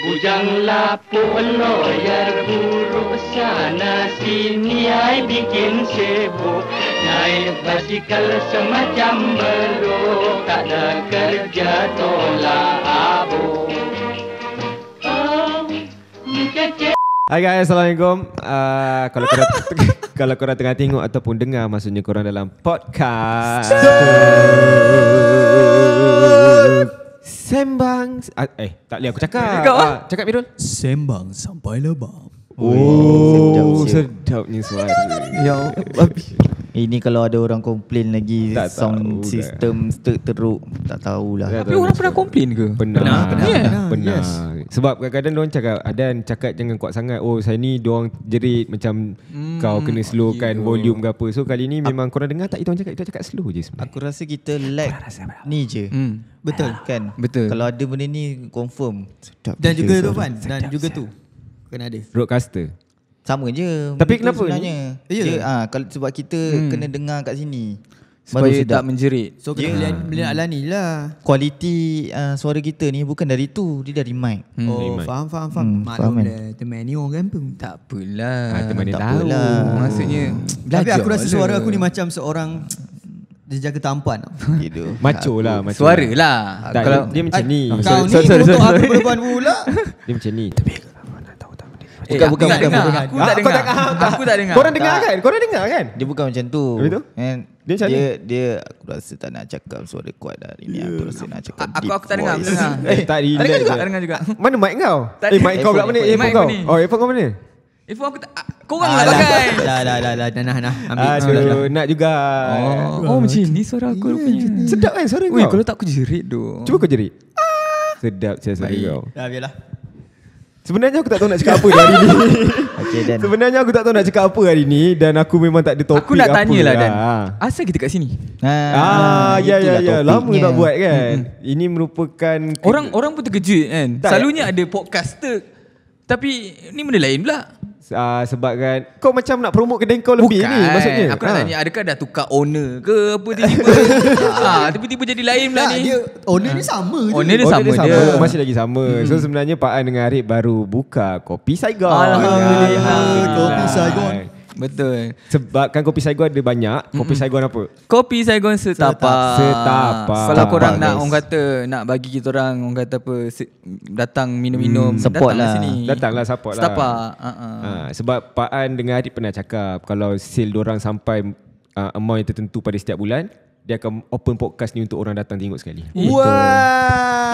Bujang lapu loyar buruk sana sini ai bikin sibuk Naik basikal semacam beruk tak ada kerja tolak abu Hai guys, Assalamualaikum. Uh, kalau korang kalau korang tengah tengok ataupun dengar maksudnya korang dalam podcast. Sembang ah, Eh tak boleh aku cakap Kau ah, Cakap Mirul Sembang sampai lebam Oh, oh sedap, sedapnya suara Ya Allah ini kalau ada orang komplain lagi tak sound system ter- teruk tak tahulah. Tapi orang pernah komplain ke? Pernah. Pernah. Pernah. pernah. pernah. pernah. Yes. Sebab kadang-kadang orang cakap ada cakap jangan kuat sangat. Oh, saya ni dia jerit macam hmm. kau kena slowkan okay. volume ke apa. So kali ni memang A- korang dengar tak itu orang cakap itu cakap slow je sebenarnya. Aku rasa kita lag ni je. Hmm. Betul kan? Betul. Kalau ada benda ni confirm. Dan juga tu Dan juga tu. Kena ada. Broadcaster. Sama je Tapi kenapa sebenarnya. ni? Ya yeah. ha, Sebab kita hmm. kena dengar kat sini Supaya Baru tak menjerit So kena yeah. melihat hmm. Alani lah Kualiti uh, suara kita ni bukan dari tu Dia dari mic hmm. Oh dari faham faham faham hmm, Maklum lah teman ni orang kan pun Tak apalah ha, Teman dia tahu apalah. Maksudnya Belajar Tapi aku rasa suara aku ni macam seorang dia jaga tampan gitu. Macho lah macho. Suara lah. kalau dia, macam ni. Kau ni untuk aku berbuan pula. Dia macam ni. Tapi bukan, bukan, eh, bukan, bukan, Aku tak dengar. Aku tak dengar. Kau tak dengar. Korang dengar kan? Korang dengar kan? Dia bukan macam tu. Dia macam dia, dia aku rasa tak nak cakap suara kuat dah hari ni. Ya. Aku rasa nak cakap deep aku, aku tak dengar. Eh, tak dengar juga. Tak dengar juga. Mana mic kau? Eh, mic kau pula mana? Eh, kau. Oh, earphone kau mana? Ifu aku tak kau orang lah ah, pakai. Dah dah dah dah nah nah. nah. Ambil. Aduh, nah, nah. nak juga. Oh, oh, oh macam ni suara aku yeah. rupanya. Sedap kan suara kau? Weh, kalau tak aku jerit doh. Cuba kau jerit. Ah. Sedap saya suara kau. Dah biarlah. Sebenarnya aku tak tahu nak cakap apa hari ni. Okay, Dan. Sebenarnya aku tak tahu nak cakap apa hari ni dan aku memang tak ada topik apa. Aku nak tanyalah Dan. Asal kita kat sini? Ha. Ah, ya ya ya, lama tak buat kan. Mm-hmm. Ini merupakan Orang-orang pun terkejut kan. Tak, Selalunya ya. ada podcaster. Tapi ni benda lain pula. Uh, ah, sebabkan kau macam nak promote kedai kau lebih Bukan. ni maksudnya. Aku nak ha. tanya adakah dah tukar owner ke apa tiba-tiba. ha, tiba-tiba jadi lain lah ni. owner ni sama je. Owner dia, sama, sama. Dia. Masih lagi sama. Hmm. So sebenarnya Pak An dengan Arif baru buka kopi Saigon. Alhamdulillah. Alhamdulillah. Kopi Saigon. Betul. Sebab kan kopi Saigon ada banyak. Kopi Mm-mm. Saigon apa? Kopi Saigon setapak. setapa. Kalau korang nak guys. orang kata nak bagi kita orang orang kata apa datang minum-minum hmm, support datang lah. sini. Datanglah support Setapa. lah. Setapak. Uh-uh. Ah, ah. ha, sebab Pak An dengan Adik pernah cakap kalau sale orang sampai uh, amount yang tertentu pada setiap bulan, dia akan open podcast ni untuk orang datang tengok sekali. Wow.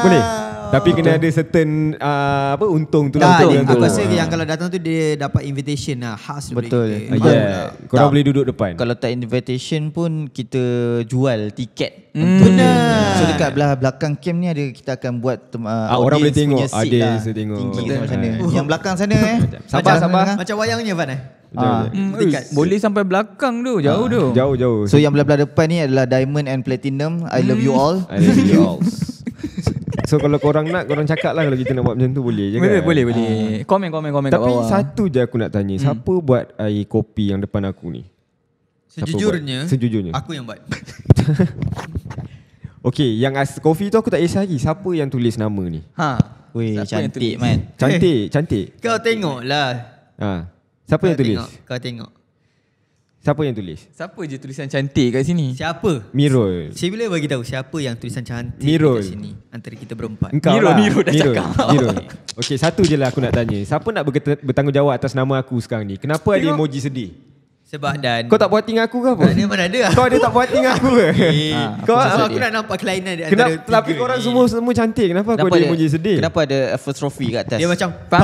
Boleh. Tapi kena ada certain uh, apa untung tu lah. Untung, aku rasa yang kalau datang tu dia dapat invitation lah. Khas Betul. Boleh, ah, yeah. Lah. Kau boleh duduk depan. Kalau tak invitation pun kita jual tiket. Hmm. Benar. So dekat belah belakang camp ni ada kita akan buat uh, ah, orang boleh tengok. Ada lah. saya tengok. Tinggi macam mana. Oh. Yang belakang sana eh. sabar, sabar. Macam, sabar. macam wayangnya Van eh. Ah. Hmm, Dekat. Mm, boleh sampai belakang tu, jauh ah, tu. Jauh jauh. So yang belah-belah depan ni adalah Diamond and Platinum. I love you hmm. all. I love you all. So kalau korang nak Korang cakap lah Kalau kita nak buat macam tu Boleh je kan Boleh boleh, boleh. Ah. Comment comment comment Tapi bawah. satu je aku nak tanya hmm. Siapa buat air kopi Yang depan aku ni Sejujurnya Sejujurnya Aku yang buat Okay Yang as kopi tu aku tak kisah lagi Siapa yang tulis nama ni Ha Weh cantik man Cantik Cantik Kau tengok lah Ha Siapa kau yang tulis? Tengok, kau tengok. Siapa yang tulis? Siapa je tulisan cantik kat sini? Siapa? Mirul. Saya bila bagi tahu siapa yang tulisan cantik Mirul. kat sini antara kita berempat. Engkau Mirul, lah. Mirul dah Mirul. cakap. Mirul. Okey, satu je lah aku nak tanya. Siapa nak bertanggungjawab atas nama aku sekarang ni? Kenapa tengok. ada emoji sedih? Sebab dan Kau tak buat tinggal aku ke apa? Ini mana ada Kau ada tak buat tinggal aku ke? Eh, kau, ha, aku, aku nak nampak kelainan di Kenapa, Tapi korang semua semua cantik Kenapa, kenapa kau ada, ada emoji sedih? Kenapa ada apostrophe kat atas? Dia macam pa?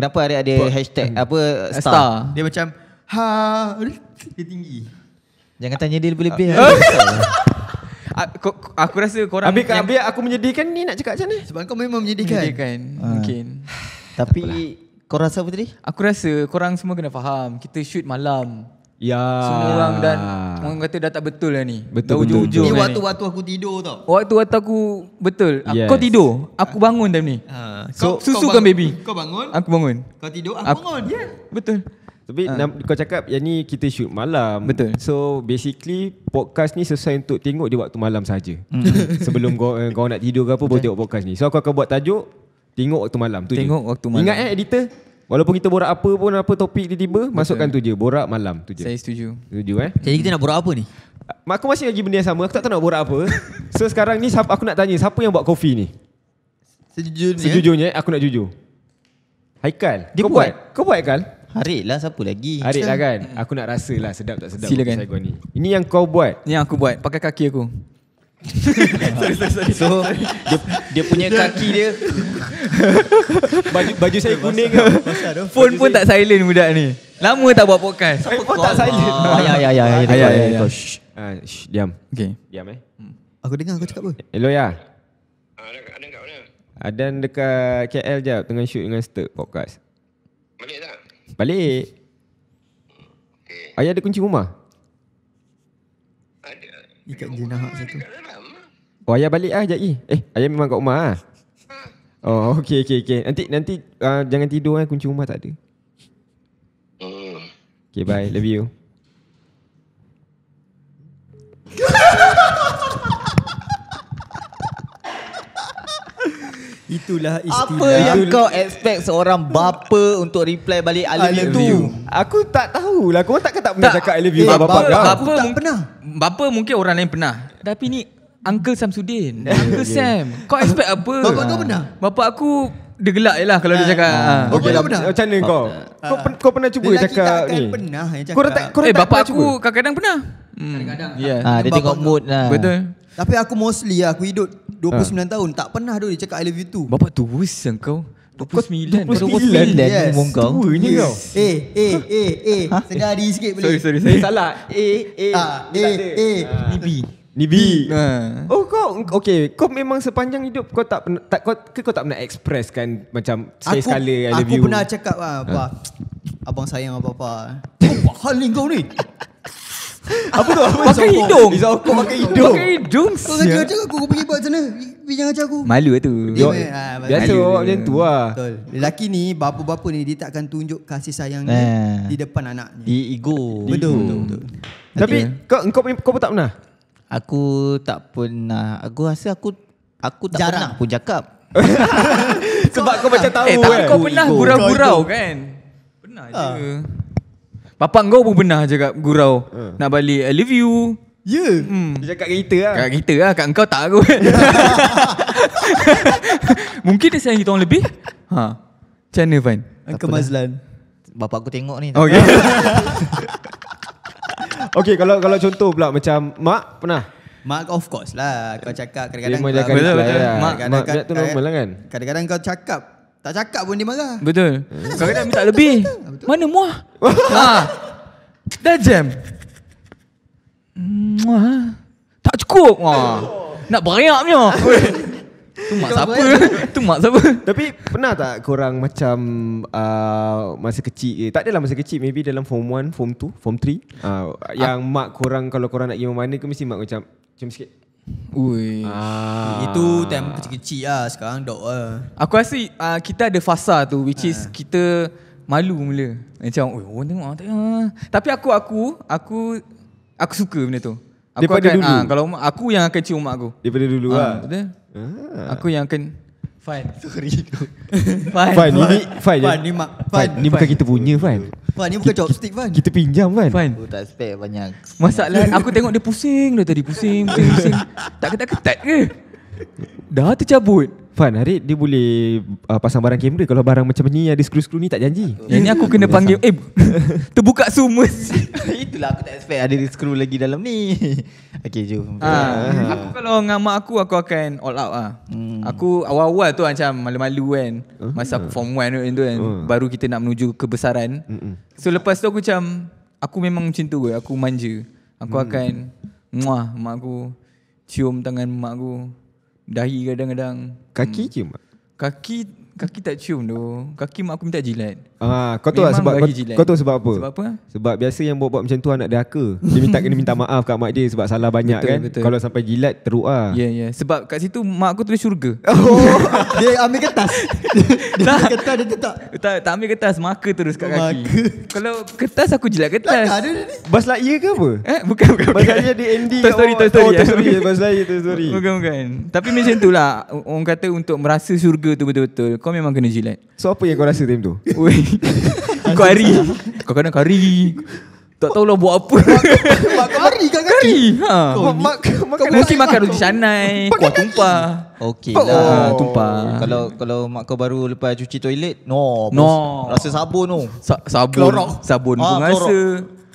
Kenapa ada ada hashtag hmm. apa star. star? Dia macam ha dia tinggi. Jangan tanya dia lebih-lebih. Ah. aku, aku rasa korang Habis, kan- habis aku menyedihkan ni nak cakap macam mana? Sebab kau memang menyedihkan. Menyedihkan. Ha. Mungkin. Tapi Takpelah. kau rasa apa tadi? Aku rasa korang semua kena faham. Kita shoot malam. Ya. Semua orang dan orang kata dah tak betul lah ni. Betul, dah betul, betul. Lah waktu-waktu aku tidur tau. Waktu-waktu aku betul. Yes. Kau tidur, aku bangun time ni. Uh, so, kau, susu kau bangun, baby. Kau bangun. Aku bangun. Kau tidur, aku, aku bangun. Ya, yeah. betul. Tapi uh. kau cakap yang ni kita shoot malam. Betul. So basically podcast ni sesuai untuk tengok di waktu malam saja. Mm. Sebelum kau, eh, kau nak tidur ke apa, boleh tengok podcast ni. So aku akan buat tajuk, tengok waktu malam. Tu tengok je. waktu malam. Ingat eh editor, Walaupun kita borak apa pun apa topik dia tiba Betul. masukkan tu je borak malam tu je. Saya setuju. Setuju eh. Jadi kita nak borak apa ni? Mak aku masih lagi benda yang sama. Aku tak tahu nak borak apa. so sekarang ni aku nak tanya siapa yang buat kopi ni? Sejujurnya. Sejujurnya eh, aku nak jujur. Haikal, dia kau buat. Kau buat kan? Harik lah siapa lagi Harik lah kan hmm. Aku nak rasa lah sedap tak sedap Silakan ni. Ini yang kau buat Ini yang aku buat Pakai kaki aku so dia, dia punya kaki dia baju baju saya kuning kan. Phone pun tak silent budak ni. Lama tak buat podcast. Siapa tak silent. Ah, ya ya ya ya. Ah, ya, ya, ya ah, shh. diam. Okey. Diam eh. Hmm. Aku dengar kau cakap apa? Hello ya. Ah, ada ada kat mana? Ada dekat KL jap tengah shoot dengan Stuck podcast. Balik tak? Balik. Hmm, okay. Ayah ada kunci rumah? Ada. Ikat jenahak satu. Ada. Oh ayah balik lah sekejap Eh ayah memang kat rumah lah Oh okey okey okey. Nanti nanti uh, jangan tidur kan kunci rumah tak ada. Okay bye. Love you. Itulah istilah Apa yang kau expect seorang bapa untuk reply balik I love, you. Aku tak tahulah. Kau takkan tak pernah tak. cakap I love you eh, bapa, bapa, bapa, bapa, bapa, bapa, bapa, bapa, bapa, bapa, bapa mungkin orang lain pernah. Tapi ni Uncle Samsudin Uncle okay. Sam Kau expect apa Bapak kau pernah Bapak aku dia gelak je lah kalau ah, dia cakap. Oh, ah, ah, pernah? Macam mana kau? Kau, pernah cuba cakap ni? Lelaki takkan pernah Kau cakap. Kau tak, eh, bapak aku cuba. kadang-kadang pernah. Hmm. Kadang-kadang. Hmm. Ya. Yeah. Ah, tengok mood lah. Betul. Tapi aku mostly lah, aku hidup 29 ah. tahun. Tak pernah dulu dia cakap I love you too. Bapak tu wuss yang kau. 29. 29. Kau 29 yes. umur kau. Eh, eh, eh, eh. Sedari sikit boleh. Sorry, sorry. Saya salah. Eh, eh. Ah, eh, eh. Ah. Ni B. Ni B. Ha. Oh kau okey, kau memang sepanjang hidup kau tak tak kau ke kau tak pernah kan macam saya aku, sekali I love you. Aku pernah cakap lah, ha. apa? Abang sayang apa apa. Ah? Oh, apa hal ni kau ni? apa tu? Apa pakai hidung. Izau kau pakai hidung. Pakai hidung. Kau kerja aja ya. aku kau pergi buat sana. Jangan ajar aku. Malu lah tu. Ah, biasa awak macam tu lah. Betul. Lelaki ni, bapa-bapa ni, dia tak akan tunjuk kasih sayang dia ha. di depan anaknya. Di ego. Betul. Hmm. Betul. Tapi kau, kau, kau pun tak pernah? Aku tak pernah Aku rasa aku Aku tak Jarang. pernah pun cakap Sebab kau, macam tahu eh, tak, kan Kau pernah gurau-gurau kan Pernah ha. je ah. Bapak kau pun pernah cakap gurau uh. Nak balik I love you Ya yeah. hmm. Dia cakap kat kita lah Kat kita lah Kat kau tak aku Mungkin dia sayang kita orang lebih ha. Macam mana Fine Uncle Mazlan Bapak aku tengok ni Okay oh, ya. Okay kalau kalau contoh pula macam mak pernah Mak of course lah kau cakap kadang-kadang Dia kadang betul, betul, lah. Mak, mak kadang tu normal lah kan Kadang-kadang kau cakap Tak cakap pun dia marah Betul ha, Kadang-kadang minta lebih Mana muah ha. Dah jam Muah Tak cukup Muah Nak beriak tu mak siapa? tu mak siapa? Tapi pernah tak korang macam uh, masa kecil? Eh, tak adalah masa kecil. Maybe dalam form 1, form 2, form 3. Uh, yang uh, mak korang kalau korang nak pergi mana ke mesti mak macam macam sikit. Ui. Ah. Itu time kecil-kecil lah sekarang dok lah. Aku rasa uh, kita ada fasa tu which is uh. kita malu mula. Macam oi orang tengok tak Tapi aku aku aku aku suka benda tu aku daripada akan, dulu. Ha, kalau aku yang akan cium mak aku. Daripada dulu ha, lah. Ah. Aku yang akan Fine. Sorry. fine. Fine. Fine. fine. Fine. fine. Fine. mak. Fine. fine. Ni bukan kita punya fine. Fine. Ni bukan kita, chopstick fine. Kita pinjam fine. Fine. Oh, tak spare banyak. Masalah aku tengok dia pusing dah tadi pusing pusing. pusing. tak ketat-ketat ke? Dah tercabut. Fan, hari dia boleh uh, pasang barang kamera kalau barang macam ni ada skru-skru ni tak janji. Ini ni aku kena panggil eh terbuka sumus. Itulah aku tak expect ada skru lagi dalam ni. Okey, jom. Ha, aku kalau dengan mak aku aku akan all out ah. Hmm. Aku awal-awal tu macam malu-malu kan uh-huh. masa aku form 1 tu kan uh-huh. baru kita nak menuju kebesaran. Uh-huh. So lepas tu aku macam aku memang macam tu aku manja. Aku uh akan muah mak aku cium tangan mak aku. Dahi kadang-kadang Kaki hmm. je Kaki Kaki tak cium tu Kaki mak aku minta jilat ah, Kau tahu tak lah sebab kau, jilat. kau tahu sebab apa? Sebab apa? Sebab biasa yang buat-buat macam tu Anak dia aka Dia minta kena minta maaf kat mak dia Sebab salah banyak betul, kan betul. Kalau sampai jilat teruk lah yeah, yeah. Sebab kat situ Mak aku tulis syurga oh, Dia ambil kertas Dia ambil kertas dia tetap tak, tak ambil kertas Marker terus kat kaki Kalau kertas aku jilat kertas Tak ada ni Bas Lightyear ke apa? Eh bukan bukan, bukan. Bas dia ending Toy Story Toy oh, Story Toy Story Bas Lightyear Toy Bukan bukan Tapi macam tu lah Orang kata untuk merasa syurga tu betul-betul kau memang kena jilat. So apa yang kau rasa time tu? kau hari. kau kena kari. Tak tahu lah buat apa. Mak kau kari kat Kari. Ha. Kau, mak, kau, makan kau lah. mungkin roti canai. Kuah tumpah. Okey lah. Tumpah. Kalau kalau mak kau baru lepas cuci toilet. No. No. Rasa sabun tu. sabun. Sabun. Ha, ah, kau rasa.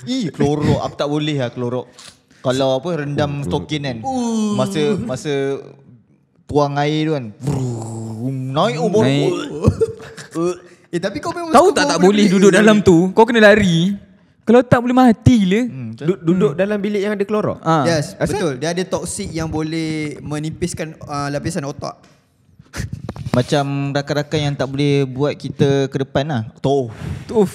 Ih, klorok. Aku tak boleh lah klorok. Kalau apa rendam oh, stokin kan. Uh. Masa masa tuang air tu kan. Naik umur. Naik. eh tapi kau memang Tahu tak tak boleh duduk ke? dalam tu. Kau kena lari. Kalau tak boleh mati le. Hmm, duduk hmm. dalam bilik yang ada kloro. Ha. Ah. Yes, Asal? betul. Dia ada toksik yang boleh menipiskan uh, lapisan otak. Macam rakan-rakan yang tak boleh buat kita ke depan lah. Tuh. Tuh.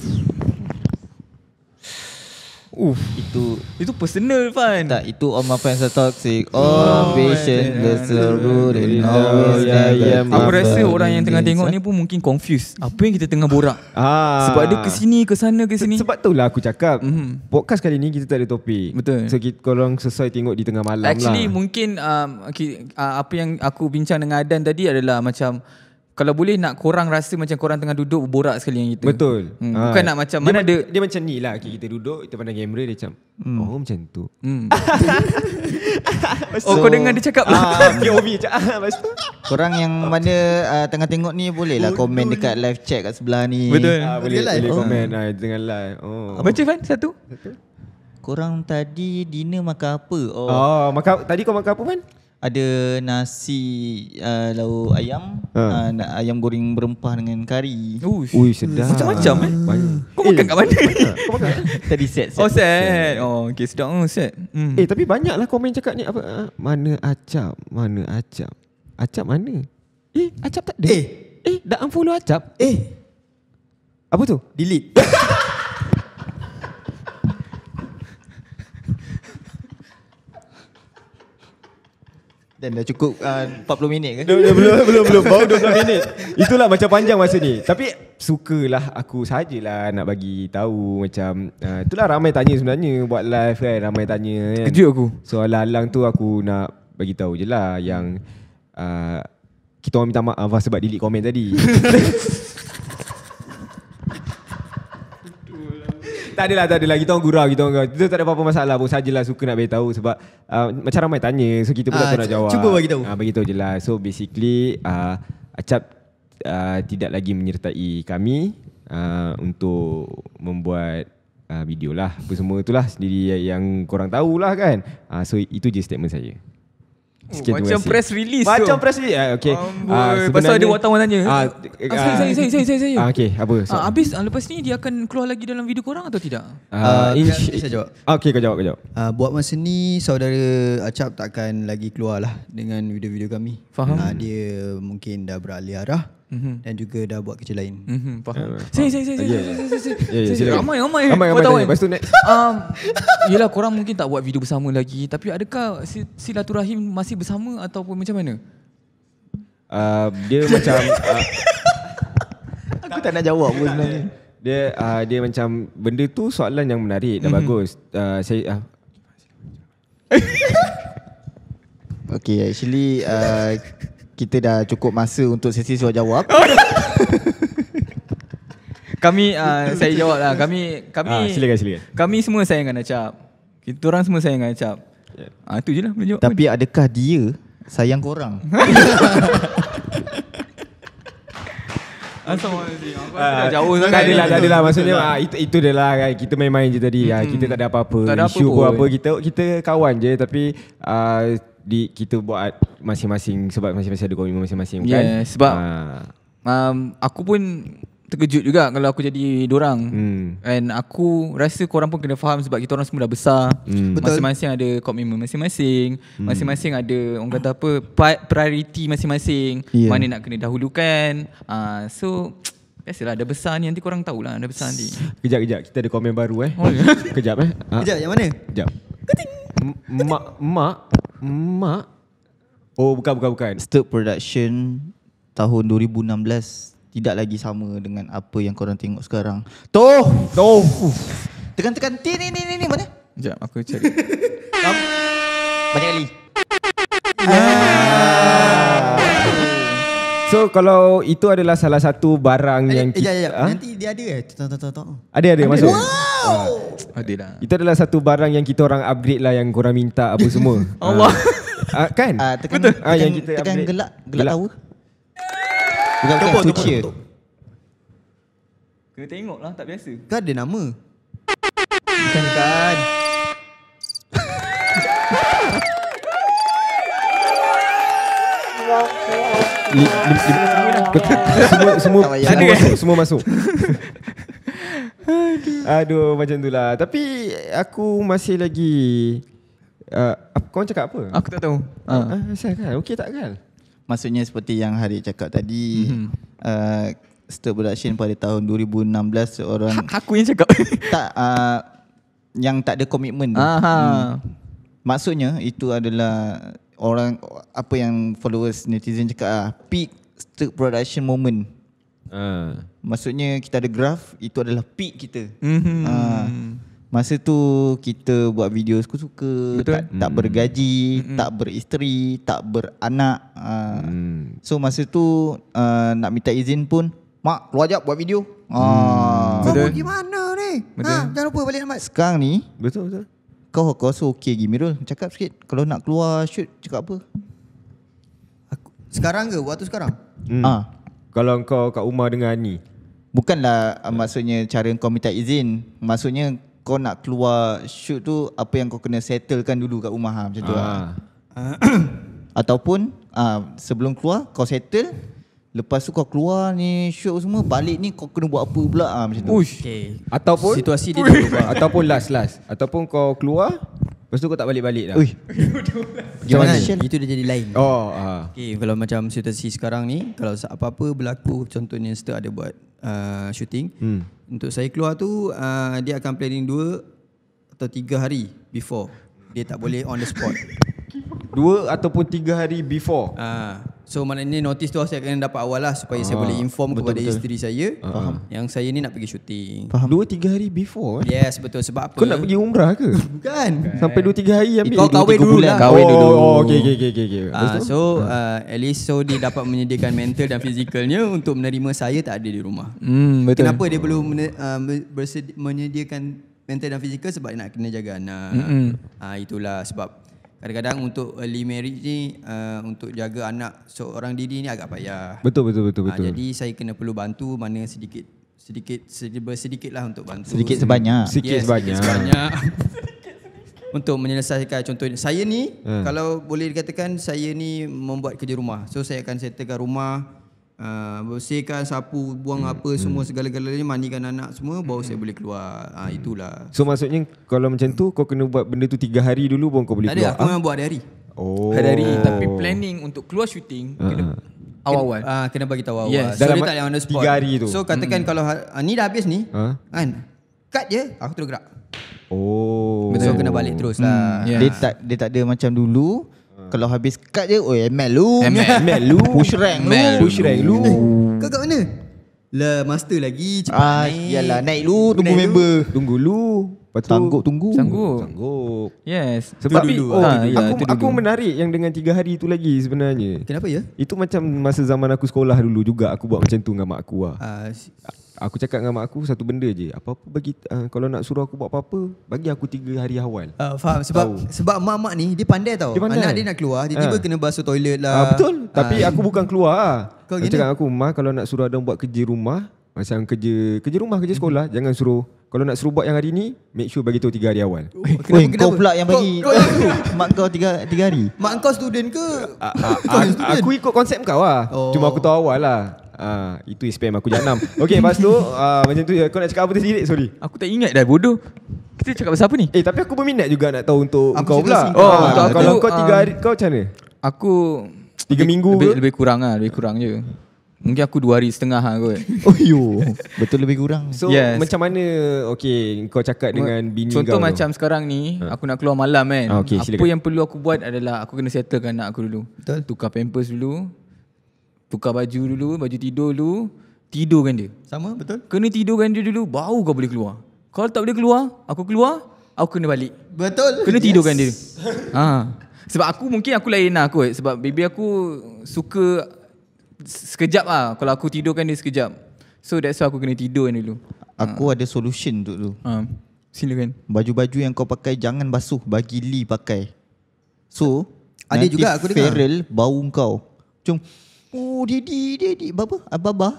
Uf. Itu itu personal fun. Tak, itu all my friends are toxic. Oh, oh, ambition the road and all yeah, Aku rasa orang yang tengah tengok ni pun mungkin confused. Apa yang kita tengah borak? Ah. Sebab dia ke sini, ke sana, ke sini. Sebab itulah aku cakap. Mm-hmm. Podcast kali ni kita tak ada topik. Betul. So, kita, korang sesuai tengok di tengah malam Actually, lah. Actually, mungkin um, okay, uh, apa yang aku bincang dengan Adan tadi adalah macam kalau boleh nak kurang rasa macam korang tengah duduk borak sekali yang kita. Betul. Hmm. Ha. Bukan nak macam mana ma- dia dia macam ni lah kita duduk kita pandang kamera dia macam hmm. oh macam tu. Hmm. oh so, kau dengar dia cakap lah. Ah, POV je. Korang yang mana uh, tengah tengok ni boleh lah oh, komen no, dekat live chat kat sebelah ni. Betul. Uh, boleh live. boleh oh. komen lah dengan live. Oh. Macam Fan satu. Satu. Korang tadi dinner makan apa? Oh. oh, makan tadi kau makan apa, Man? ada nasi uh, lauk ayam ha. uh, ayam goreng berempah dengan kari. Ui sedap. Macam-macam eh. Banyak. Kau makan eh, kat mana? Kau makan. Tadi set, set. Oh set. Oh okey sedap oh, set. Mm. Eh tapi banyaklah komen cakap ni apa uh, mana acap? Mana acap? Acap mana? Eh acap tak ada. Eh, eh dah unfollow acap. Eh. Apa tu? Delete. Dan dah cukup uh, 40 minit ke? Belum, belum, belum, belum. Baru 20 minit. Itulah macam panjang masa ni. Tapi sukalah aku sajalah nak bagi tahu macam uh, itulah ramai tanya sebenarnya buat live kan. Ramai tanya kan. Kejut aku. So alang-alang tu aku nak bagi tahu je lah yang uh, kita orang minta maaf lah sebab delete komen tadi. tak adalah, tak adalah. Kita orang gurau, kita orang gurau. Itu tak ada apa-apa masalah pun. Sajalah suka nak beritahu sebab uh, macam ramai tanya. So, kita pun uh, tak ah, nak jawab. Cuba bagi tahu. Uh, bagi tahu je lah. So, basically, uh, Acap uh, tidak lagi menyertai kami uh, untuk membuat uh, video lah. Apa semua itulah sendiri yang korang tahulah kan. Uh, so, itu je statement saya. Sikit macam dua, press release macam tu. Macam press release. Ah, okay. Um, uh, pasal ada wartawan tanya. Uh, uh, saya, saya, saya, saya, saya. Uh, okay, apa? Ah, so, uh, habis, uh, lepas ni dia akan keluar lagi dalam video korang atau tidak? Uh, uh, saya jawab. Okay, kau jawab, kau jawab. Uh, buat masa ni, saudara Acap takkan lagi keluar lah dengan video-video kami. Faham. Uh, dia mungkin dah beralih arah mm-hmm. dan juga dah buat kerja lain. Mm-hmm. Faham. si si si si saya. Ramai ramai. Ramai ramai. Tahu, Lepas tu next. Um, yelah korang mungkin tak buat video bersama lagi tapi adakah silaturahim masih bersama ataupun macam mana? Uh, dia macam uh, aku tak, tak nak jawab pun sebenarnya. Dia uh, dia macam benda tu soalan yang menarik dan mm-hmm. bagus. Uh, saya uh, Okay, actually uh, kita dah cukup masa untuk sesi soal jawab. kami uh, saya jawab lah. Kami kami ha, silakan silakan. Kami semua sayangkan Acap. Kita orang semua sayangkan Acap. Ya. Ah ha, itu jelah boleh jawab. Tapi adakah dia sayang korang? Assalamualaikum. Ah, jauh sangat. Tak adalah, Maksudnya ah, itu, itu adalah kan. Kita main-main je tadi. Ah, hmm. kita tak ada apa-apa. Tak ada apa-apa. Isu apa, apa kita, kita kawan je. Tapi ah, di kita buat masing-masing sebab masing-masing ada komitmen masing-masing yeah, kan. Ya sebab ha. um, aku pun terkejut juga kalau aku jadi diorang. Hmm. And aku rasa korang pun kena faham sebab kita orang semua dah besar. Hmm. Masing-masing ada komitmen masing-masing. Hmm. Masing-masing ada orang kata apa priority masing-masing. Yeah. Mana nak kena dahulukan. Uh, so Biasalah ada besar ni nanti korang tahulah ada besar nanti. Kejap kejap kita ada komen baru eh. Oh, ya? kejap eh. Ha. Kejap yang mana? Kejap. Mak mak Mak Oh bukan bukan bukan Step production Tahun 2016 Tidak lagi sama dengan apa yang korang tengok sekarang Toh Toh Tekan tekan T ni ni ni ni mana Sekejap aku cari Banyak kali ah. Ah. So kalau itu adalah salah satu barang ada, yang kita, ya, ya, ya. nanti dia ada ke? Eh. Tonton tonton. Ada ada, ada masuk. Wow. Lah. ada lah. Itu adalah satu barang yang kita orang upgrade lah yang kurang minta apa semua. Allah. Uh, kan? Ah tekan, Betul. Tekan, uh, yang kita tekan gelak, gelak, gelak tahu. Tekan tepuk, tepuk, tepuk. tengok lah, tak biasa. Kan ada nama. Bukan, bukan. semua masuk, semua masuk. Aduh. Aduh macam itulah. Tapi aku masih lagi uh, kau cakap apa? Aku tak tahu. Ha. Uh. kan? Okey tak kan? Maksudnya seperti yang hari cakap tadi mhm. uh, Stop production pada tahun 2016 seorang ha, Aku yang cakap tak, uh, Yang tak ada komitmen Aha. Hmm. Maksudnya itu adalah orang apa yang followers netizen cakap ah peak stock production moment. Uh. Maksudnya kita ada graf itu adalah peak kita. Mm-hmm. Ha. Masa tu kita buat video suka-suka, Betul. tak, tak hmm. bergaji, hmm tak beristeri, tak beranak. Ha. Mm. So masa tu uh, nak minta izin pun mak keluar jap buat video. Ha. Mm. Kau pergi mana ni? Betul. Ha, jangan lupa balik lambat. Sekarang ni. Betul betul kau kau rasa okey lagi Mirul Cakap sikit Kalau nak keluar shoot Cakap apa aku, Sekarang ke Waktu sekarang hmm. ha. Kalau kau kat rumah dengan Ani Bukanlah hmm. Maksudnya Cara kau minta izin Maksudnya Kau nak keluar shoot tu Apa yang kau kena settlekan dulu Kat rumah ha. Macam tu ha. Ha. Ataupun ha, Sebelum keluar Kau settle Lepas tu kau keluar ni show semua Balik ni kau kena buat apa pula ah, Macam tu Uish. Okay. Ataupun Situasi dia Ataupun last last Ataupun kau keluar Lepas tu kau tak balik-balik dah Uish. Macam mana Itu dah jadi lain Oh uh. Ah. okay, Kalau macam situasi sekarang ni Kalau apa-apa berlaku Contohnya setelah ada buat uh, Shooting hmm. Untuk saya keluar tu uh, Dia akan planning dua Atau tiga hari Before Dia tak boleh on the spot Dua ataupun tiga hari before Haa uh. So mana maknanya notice tu lah saya kena dapat awal lah supaya ah, saya boleh inform betul, kepada betul. isteri saya ah, Faham. yang saya ni nak pergi syuting. Faham. Dua tiga hari before. Eh? Yes, betul sebab apa? Kau nak pergi umrah ke? Bukan. Okay. Sampai dua tiga hari ambil. Kau kahwin dulu lah. Kahwin oh, oh, okay, okay, okay. okey. Ah, so uh, at least so dia dapat menyediakan mental dan fizikalnya untuk menerima saya tak ada di rumah. Hmm, betul. Kenapa dia belum men- uh, menyediakan mental dan fizikal sebab dia nak kena jaga anak. Mm-hmm. Ah, itulah sebab kadang-kadang untuk early marriage ni uh, untuk jaga anak seorang diri ni agak payah. Betul betul betul ah, betul. Uh, jadi saya kena perlu bantu mana sedikit sedikit sedikit sedikitlah untuk bantu. Sedikit sebanyak. Sedikit sebanyak. Sedikit sebanyak. untuk menyelesaikan contohnya saya ni hmm. kalau boleh dikatakan saya ni membuat kerja rumah. So saya akan settlekan rumah Uh, bersihkan sapu buang hmm, apa hmm. semua segala-galanya mandikan anak semua baru hmm. saya boleh keluar ha, itulah so maksudnya kalau macam tu kau kena buat benda tu 3 hari dulu baru kau boleh tak keluar ada, aku memang buat hari-hari oh. hari-hari tapi planning untuk keluar syuting uh. Ah, kena awal-awal uh, kena bagi tahu awal-awal yes. so Dalam dia 3 hari tu so katakan hmm. kalau uh, ni dah habis ni huh? kan cut je aku terus gerak oh so kena balik terus lah. hmm. lah yeah. dia, tak, dia tak ada macam dulu kalau habis kad je oh ML lu ML lu Push rank ML lu Push rank lu Kau kat mana? Lah master lagi Cepat ah, naik Yalah naik lu Tunggu naik member Tunggu lu Lepas tunggu. Sanggup. Yes. Sebab tapi, oh, ha, ya, aku, aku menarik yang dengan tiga hari itu lagi sebenarnya. Kenapa ya? Itu macam masa zaman aku sekolah dulu juga. Aku buat macam tu dengan mak aku lah. Uh, aku cakap dengan mak aku satu benda je. Apa-apa bagi, uh, kalau nak suruh aku buat apa-apa, bagi aku tiga hari awal. Uh, faham. Sebab Tau. sebab mak-mak ni, dia pandai tau. Dia pandai. Anak dia nak keluar, dia tiba-tiba uh. kena basuh toilet lah. Uh, betul. Uh. Tapi aku bukan keluar lah. Aku cakap aku, mak kalau nak suruh ada buat kerja rumah, macam kerja kerja rumah, kerja mhm. sekolah, mm-hmm. jangan suruh kalau nak seru buat yang hari ni Make sure bagi tahu tiga hari awal oh, Kenapa, Oi, kenapa? Kau pula yang bagi Mak kau tiga tiga hari Mak kau student ke a, a, a, a, student? Aku ikut konsep kau lah oh. Cuma aku tahu awal lah Ah, itu spam aku jahat enam Okay lepas tu ah, Macam tu Kau nak cakap apa tu sendiri, Sorry Aku tak ingat dah bodoh Kita cakap pasal apa ni Eh tapi aku berminat juga Nak tahu untuk aku kau pula oh, ah, untuk aku, Kalau kau tiga hari um, Kau macam mana Aku Tiga minggu lebih, ke? lebih kurang lah Lebih kurang je Mungkin aku dua hari setengah lah kot Oh yo Betul lebih kurang So yes. macam mana Okay kau cakap dengan bini Contoh kau Contoh macam tu. sekarang ni ha. Aku nak keluar malam kan ah, okay, Apa silakan. yang perlu aku buat adalah Aku kena settlekan anak aku dulu Betul Tukar pampers dulu Tukar baju dulu Baju tidur dulu Tidurkan dia Sama betul Kena tidurkan dia dulu Baru kau boleh keluar Kalau tak boleh keluar Aku keluar Aku kena balik Betul Kena yes. tidurkan dia ha. Sebab aku mungkin aku lain lah kot Sebab baby aku Suka sekejap lah kalau aku tidurkan dia sekejap so that's why aku kena tidur kan dulu aku ha. ada solution untuk tu ha. silakan baju-baju yang kau pakai jangan basuh bagi Lee pakai so ada juga aku dengar feral bau kau macam oh daddy daddy baba ababa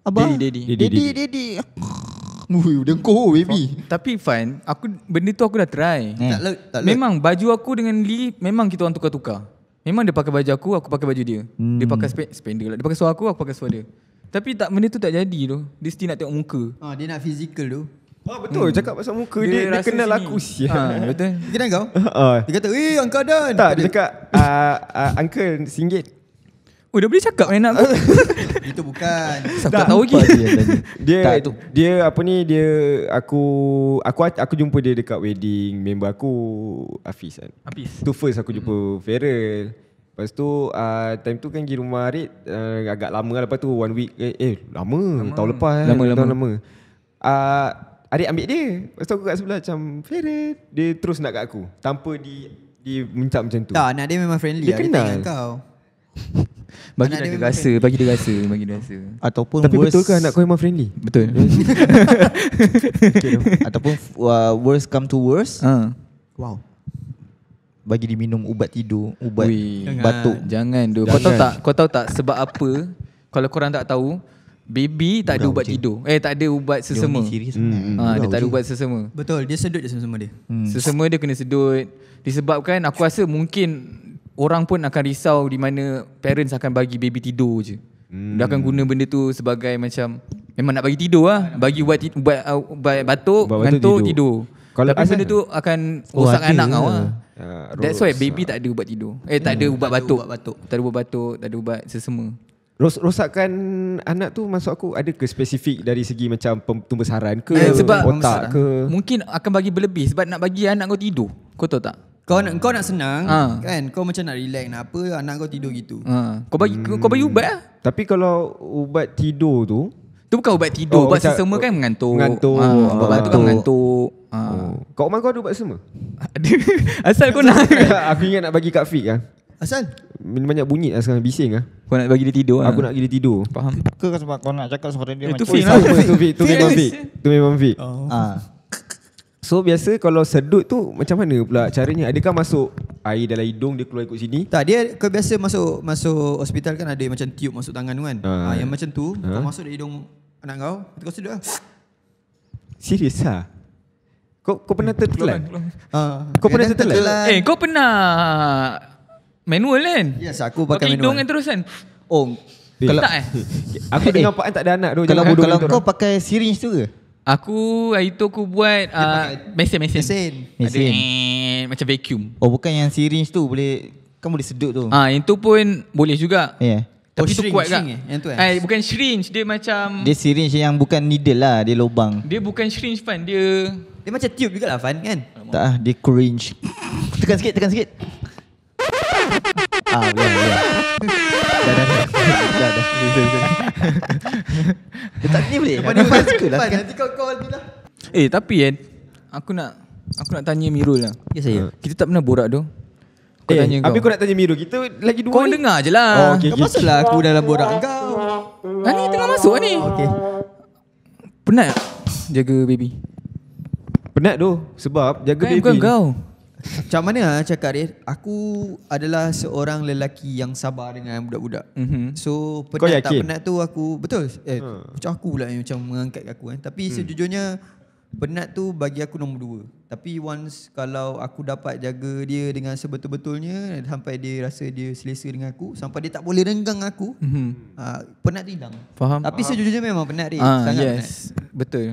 Abah. Daddy, daddy. Daddy, daddy. daddy, daddy. daddy. Wui, dengkur baby. Tapi fine, aku benda tu aku dah try. Hmm. Tak, tak, tak, memang baju aku dengan Lee memang kita orang tukar-tukar. Memang dia pakai baju aku, aku pakai baju dia. Hmm. Dia pakai spe- spender lah. Dia pakai suara aku, aku pakai suara dia. Tapi tak benda tu tak jadi tu. Dia still nak tengok muka. Ha, dia nak physical tu. Ha, betul. Hmm. Cakap pasal muka dia, dia, dia kenal sini. aku sih. Ah, ha, betul. Dia kenal kau? Ha. Dia kata, eh, Uncle Dan. Tak, dia cakap, uh, uh, Uncle, singgit. Oh dah boleh cakap kan nak Itu bukan Siapa tak tahu lagi Dia dia, tak, dia apa ni Dia aku Aku aku jumpa dia dekat wedding Member aku Hafiz kan Hafiz Tu first aku jumpa mm-hmm. Feral Lepas tu uh, Time tu kan pergi rumah Arit uh, ah, Agak lama lah Lepas tu one week Eh, eh lama, lama. Tahun lepas kan Lama-lama Tahun lama uh, ah, Arit ambil dia Lepas tu aku kat sebelah macam Feral Dia terus nak kat aku Tanpa di Di minta macam tu Tak nak dia memang friendly Dia lah. kenal Dia kenal kau Bagi dia, rasa, bagi dia rasa, bagi dia rasa. Ataupun Tapi betul ke anak kau memang friendly? Betul. okay. Ataupun uh, worst come to worst. Ha. Wow. Bagi dia minum ubat tidur, ubat Ui, batuk. Jangan, jangan Kau tahu tak? Kau tahu tak sebab apa? Kalau korang tak tahu, Baby tak ada ubat tidur. Eh tak ada ubat sesama. Hmm. Ha, dia tak ada ubat sesama. Betul, dia sedut je sesama dia. Hmm. Sesama dia kena sedut disebabkan aku rasa mungkin orang pun akan risau di mana parents akan bagi baby tidur je. Hmm. Dia akan guna benda tu sebagai macam memang nak bagi tidur lah. Bagi buat tidur, buat, uh, buat, buat batuk, ngantuk, tidur. tidur. Kalau Tapi benda tu akan oh, rosak anak kau lah. Uh, That's why baby tak ada ubat tidur. Eh tak ada hmm. ubat batuk. batuk. Tak ada ubat batuk, tak ada ubat sesama. Ros rosakkan anak tu masuk aku ada ke spesifik dari segi macam pembesaran ke eh, sebab otak ke? Mungkin akan bagi berlebih sebab nak bagi anak kau tidur. Kau tahu tak? Kau nak kau nak senang ha. kan? Kau macam nak relax nak apa anak kau tidur gitu. Ha. Kau bagi hmm. kau bagi ubat Tapi kalau ubat tidur tu tu bukan ubat tidur. Oh, ubat macam, semua kan mengantuk. Mengantuk. Ha. Ubat batu kan mengantuk. Ha. Kau rumah kau ada ubat semua? Ada. Asal kau nak. aku ingat nak bagi kat Fik lah. Asal? Banyak bunyi lah sekarang bising lah Kau nak bagi dia tidur Aku nak bagi dia tidur Faham Kau sebab kau nak cakap suara dia Itu fit Itu fit Itu memang fit Itu memang fit So biasa kalau sedut tu macam mana pula caranya? Adakah masuk air dalam hidung dia keluar ikut sini? Tak, dia kebiasa masuk masuk hospital kan ada macam tiup masuk tangan tu kan. Ha. Ha, yang macam tu, ha? kau masuk dalam hidung anak kau, itu kau sedut lah. Serius ha? Kau, kau pernah tertelan? Ha. Kau pernah tertelan? Eh, kau pernah manual kan? Yes, aku pakai manual. Kau hidung kan terus kan? Oh, eh, kalau, tak eh? Aku eh, dengar Pak An tak ada anak tu. Kalau, kalau kau pakai syringe tu ke? Aku hari tu aku buat uh, ah, mesin mesin. Mesin. mesin. Ada, macam vacuum. Oh bukan yang syringe tu boleh kamu boleh sedut tu. Ah uh, yang tu pun boleh juga. Ya. Yeah. Tapi oh, tu shrink, kuat shrink Yang tu eh? Ay, ah, bukan syringe Dia macam Dia syringe yang bukan needle lah Dia lubang Dia bukan syringe Fan Dia Dia macam tube juga lah Fan kan Tak lah Dia cringe Tekan sikit Tekan sikit Ah, biar, ya, biar. Ya dah dah dah dah dah dah tak ni boleh Kau ni Nanti kau call ni lah Eh tapi kan Aku nak Aku nak tanya Miru lah Ya saya Kita tak pernah borak doh. Kau tanya kau Habis nak tanya Miru. Kita lagi dua Kau dengar je lah oh, okay, aku dalam borak kau Ha ni tengah masuk ni Okey. Penat Jaga baby Penat doh. Sebab jaga baby Bukan kau macam mana lah cakap dia Aku adalah seorang lelaki yang sabar dengan budak-budak mm-hmm. So penat tak penat tu aku Betul eh, uh. Macam aku pula yang macam mengangkat aku kan eh. Tapi hmm. sejujurnya Penat tu bagi aku nombor dua Tapi once kalau aku dapat jaga dia dengan sebetul-betulnya Sampai dia rasa dia selesa dengan aku Sampai dia tak boleh renggang aku mm-hmm. uh, Penat tu hilang Faham Tapi sejujurnya memang penat dia uh, ah, Sangat yes. penat Betul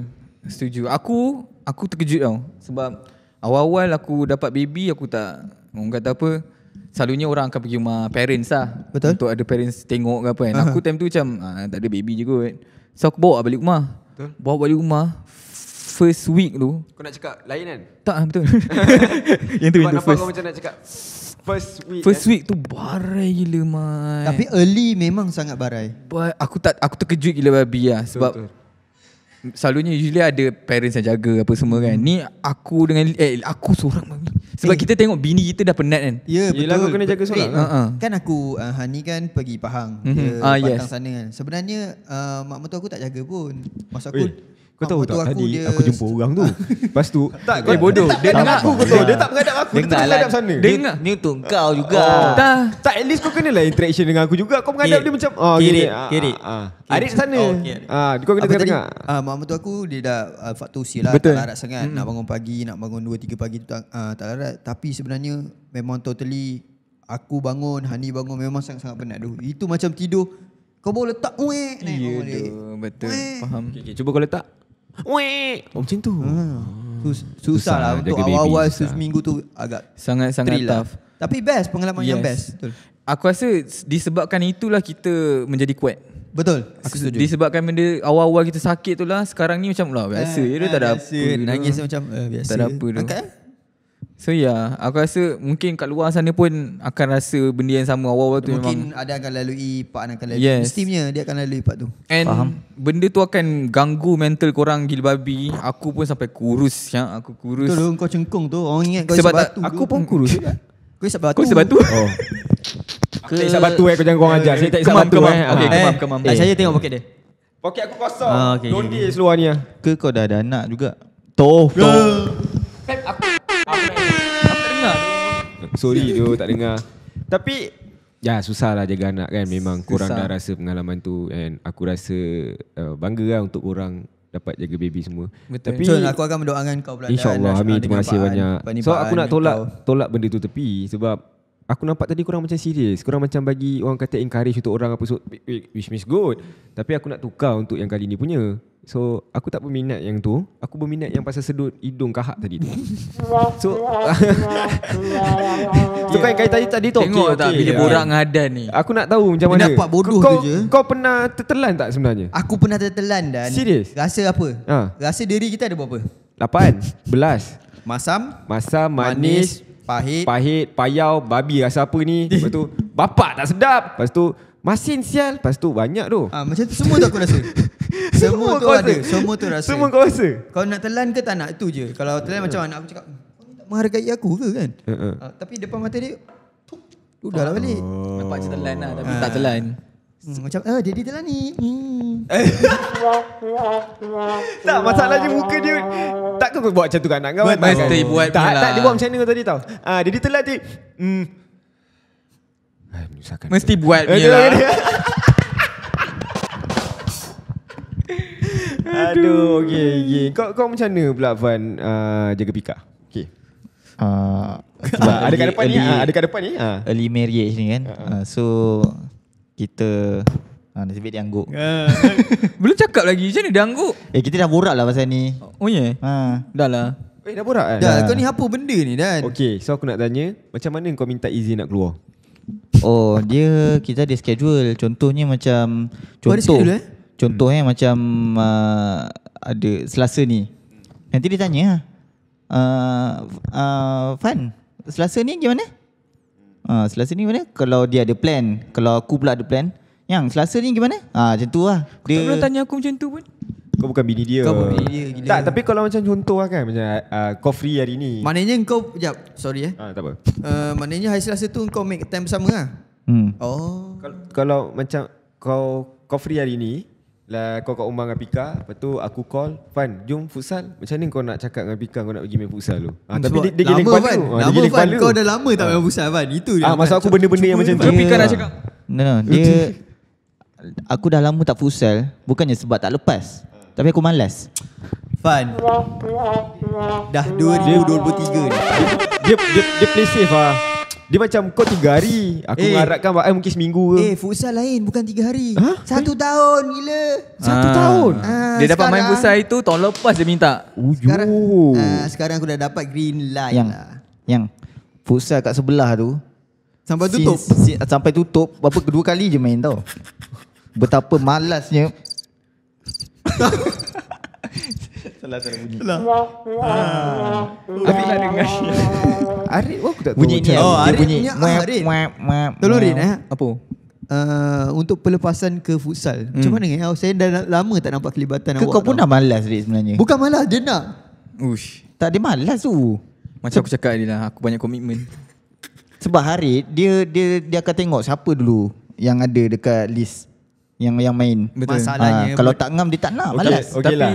Setuju Aku Aku terkejut tau Sebab Awal-awal aku dapat baby aku tak Orang kata apa Selalunya orang akan pergi rumah parents lah Betul Untuk ada parents tengok ke apa kan uh-huh. Aku time tu macam ah, Tak ada baby je kot So aku bawa balik rumah Betul Bawa balik rumah First week tu Kau nak cakap lain kan? Tak ah, betul Yang tu yang tu first macam nak cakap First week First kan? week tu barai gila man Tapi early memang sangat barai Aku tak aku terkejut gila babi lah Sebab betul selalunya usually ada parents yang jaga apa semua kan. Hmm. Ni aku dengan eh aku seorang mami. Sebab eh. kita tengok bini kita dah penat kan. Ya yeah, betul. Yelah kau kena jaga seorang. Eh, ha, kan? Ha. kan aku uh, Hani kan pergi Pahang. Mm-hmm. Dia ah, yes. sana kan. Sebenarnya uh, mak mertua aku tak jaga pun. Masa aku Wey. Kau tahu tak aku tadi aku jumpa orang tu. Lepas tu tak kau bodoh. Dia tak aku kau Dia tak menghadap aku. Dia tak menghadap lah. sana. Dia ni untuk kau juga. Oh. Tak. Tak at least kau kena lah interaction dengan aku juga. Kau menghadap dia macam oh kiri kiri. Ah, ah, ah. Adik sana. Oh, ah kau kena tengah tengah. Ah mak mertua aku dia dah ah, faktor usia lah tak larat sangat hmm. nak bangun pagi nak bangun 2 3 pagi tu tak larat tapi sebenarnya memang totally aku bangun Hani bangun memang sangat-sangat penat tu. Itu macam tidur kau boleh letak weh ni. Ya, betul. Faham. Cuba kau letak. Weh oh, Macam tu ah. hmm. Sus- susah, susah lah untuk awal-awal susah. seminggu tu agak Sangat-sangat lah. tough lah. Tapi best pengalaman yes. yang best Betul. Aku rasa disebabkan itulah kita menjadi kuat Betul Aku setuju Disebabkan benda awal-awal kita sakit tu lah Sekarang ni macam lah biasa eh, je eh, Tak ada biasa, apa Nangis macam eh, biasa Tak ada apa Angkat eh? So ya, yeah, aku rasa mungkin kat luar sana pun akan rasa benda yang sama awal-awal tu mungkin memang. Mungkin ada akan lalui part yang akan lalui. Yes. Mestinya dia akan lalui part tu. And Faham. benda tu akan ganggu mental korang gil babi. Aku pun sampai kurus. Ya. Aku kurus. Betul, kau cengkung tu. Orang ingat kau isap batu. aku pun kurus. kau isap batu. Kau isap batu. Oh. aku oh. tak isap batu eh. Kau jangan kau ajar. Saya tak isap batu kemam. Eh. Okay, ah. kemam, kemam. Eh. Saya tengok poket dia. Poket aku kosong. Ah, okay, Don't okay. seluar ni. Ah. Ke kau dah ada anak juga? Tuh. Tuh. Aku. Sorry tu tak dengar. Tapi ya susah lah jaga anak kan memang kurang dah rasa pengalaman tu and aku rasa uh, bangga lah untuk orang dapat jaga baby semua. Betul. Tapi Cun, aku akan mendoakan kau pula. Insyaallah, allah lah amin terima kasih banyak. So aku nak tolak tolak benda tu tepi sebab aku nampak tadi kurang macam serius. kurang macam bagi orang kata encourage untuk orang apa so, which means good. Tapi aku nak tukar untuk yang kali ni punya. So aku tak berminat yang tu Aku berminat yang pasal sedut hidung kahak tadi tu So So kan kaitan tadi, tadi tu Tengok okay, tak okay. bila borak dengan Adan ni Aku nak tahu macam mana Dapat bodoh kau, tu je Kau pernah tertelan tak sebenarnya? Aku pernah tertelan dan Serius? Rasa apa? Ha. Rasa diri kita ada berapa? Lapan Belas Masam Masam, manis Pahit Pahit Payau Babi rasa apa ni Lepas tu Bapak tak sedap Lepas tu Masin sial Lepas tu banyak tu ha, Macam tu semua tu aku rasa Semua, tu ada Semua tu rasa Semua kau rasa Kau nak telan ke tak nak Itu je Kalau telan macam anak aku cakap Kau tak menghargai aku ke kan uh-uh. ah, Tapi depan mata dia Udah lah balik oh. Nampak macam telan lah Tapi ah. tak telan Hmm, macam eh jadi telah ni. tak masalahnya muka dia tak kau buat macam tu kan kau. Mesti buat, kan? buat tak, lah. tak dia buat macam ni tadi tau. Ah jadi telah ti. Mesti buat dia. lah. Aduh, Aduh okey okey. Kau kau macam mana pula Van uh, jaga pika? Okey. Uh, ada kat depan ni, ada kat depan ni. Early marriage ni kan. so kita ha, nasib baik dia angguk. Ya, ya. Belum cakap lagi. Macam mana dia angguk? Eh, kita dah borak lah pasal ni. Oh, ya? Ha. Dah lah. Eh, dah borak kan? Dah. dah. Kau ni apa benda ni, Dan? Okey. so aku nak tanya. Macam mana kau minta izin nak keluar? Oh, dia kita ada schedule. Contohnya macam... Contoh, ada schedule, eh? Contoh, eh? Macam uh, ada selasa ni. Nanti dia tanya Uh, ah, uh, fun. Selasa ni gimana? Uh, Ah, Selasa ni mana? Kalau dia ada plan, kalau aku pula ada plan. Yang Selasa ni gimana? Ah, macam tu lah. Kau dia... tak pernah tanya aku macam tu pun. Kau bukan bini dia. Kau bukan bini dia. Gila. Tak, tapi kalau macam contoh lah kan. Macam uh, kau free hari ni. Maknanya kau, sekejap. Sorry eh. Ah, tak apa. Uh, maknanya hari Selasa tu kau make time sama? lah. Hmm. Oh. Kalau, kalau macam kau kau free hari ni, lah kau kat rumah dengan Pika Lepas tu aku call Fan jom futsal Macam ni kau nak cakap dengan Pika Kau nak pergi main futsal tu ha, Tapi dia, dia lama giling kepala ah, Lama dia Fan Kau dah lama tak main futsal Fan Itu dia ha, Masa aku benda-benda yang macam tu Pika nak cakap No no Dia Aku dah lama tak futsal Bukannya sebab tak lepas Tapi aku malas Fan Dah 2023 ni Dia, dia, dia, dia play safe lah ha. Dia macam kau tiga hari Aku eh. harapkan Eh mungkin seminggu ke Eh futsal lain Bukan tiga hari ha? Satu eh? tahun gila Satu ah. tahun ah, Dia sekarang, dapat main futsal itu Tahun lepas dia minta Ujuh. Oh, sekarang, ah, sekarang aku dah dapat Green light Yang lah. Yang Futsal kat sebelah tu Sampai tutup si, si, Sampai tutup Berapa kedua kali je main tau Betapa malasnya salah salah bunyi. Salah. Ha. Abi lah, ah. lah dengar. Arif oh, aku tak tahu. Bunyi ni. Oh, Arif bunyi. Ah, Arif. Tolong Rin eh. Apa? Uh, untuk pelepasan ke futsal hmm. Macam mana ni eh? oh, Saya dah lama tak nampak kelibatan ke awak Kau pun dah malas Riz sebenarnya Bukan malas dia nak Ush. Tak dia malas tu Macam aku cakap tadi lah Aku banyak komitmen Sebab hari dia, dia dia akan tengok siapa dulu Yang ada dekat list Yang yang main Betul. Ah, Masalahnya uh, Kalau tak ngam dia tak nak okay, malas okay, Tapi okay lah.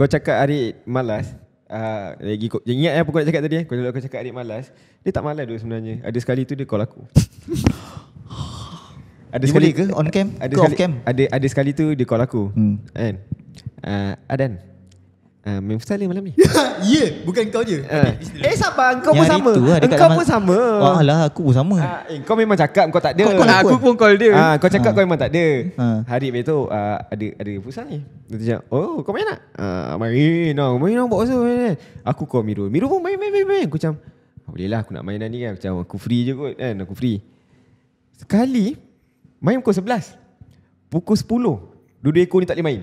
Kau cakap hari malas uh, lagi kau, ya, Ingat apa kau nak cakap tadi Kau eh? kau cakap hari malas Dia tak malas tu sebenarnya Ada sekali tu dia call aku Ada dia sekali ke? On cam? Ada sekali, off cam? Ada, ada sekali tu dia call aku hmm. uh, Adan Uh, main futsal malam ni. Ya, yeah, bukan kau je. Uh. Eh sabar, kau pun sama. Lah, kau pun sama. Wah lah, aku pun sama. Uh, eh, kau memang cakap kau tak ada. Kau, kau aku pun. pun call dia. Uh, kau cakap uh. kau memang tak ada. Uh. Hari Hari tu uh, ada ada pusat ni. Dia cakap, "Oh, kau main tak?" uh, main. No, main no, bawa apa? Aku call Miru. Miru pun main main main. main. Aku macam, oh, "Boleh lah, aku nak main ni kan. Macam aku free je kot kan, aku free." Sekali main pukul 11. Pukul 10. Dua-dua ekor ni tak boleh main.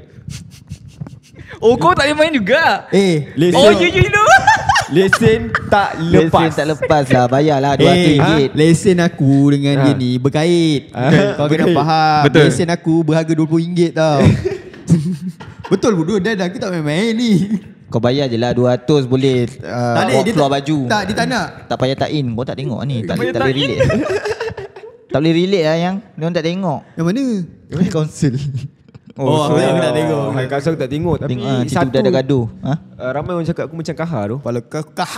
Oh kau tak main juga Eh Lesen Oh you, you know Lesen tak lepas Lesen tak lepas lah Bayarlah RM200 eh, ha? Lesen aku dengan ha. dia Berkait ha? Kau kena faham Betul. Lesen aku berharga dua puluh ringgit tau Betul bodoh Dan dah tak main-main ni kau bayar je lah dua ratus, boleh uh, tak dia keluar baju Tak dia tak nak Tak payah tak in Kau tak tengok ni Tak, tak, tak boleh relate Tak boleh relate lah yang Dia orang tak tengok Yang mana Yang mana Council Oh, so, oh, aku tak tengok. Oh, aku tak tengok. Tapi tengok, ah, satu. Cintu ada gaduh. Ha? Uh, ramai orang cakap aku macam kahar tu. Kalau kah kah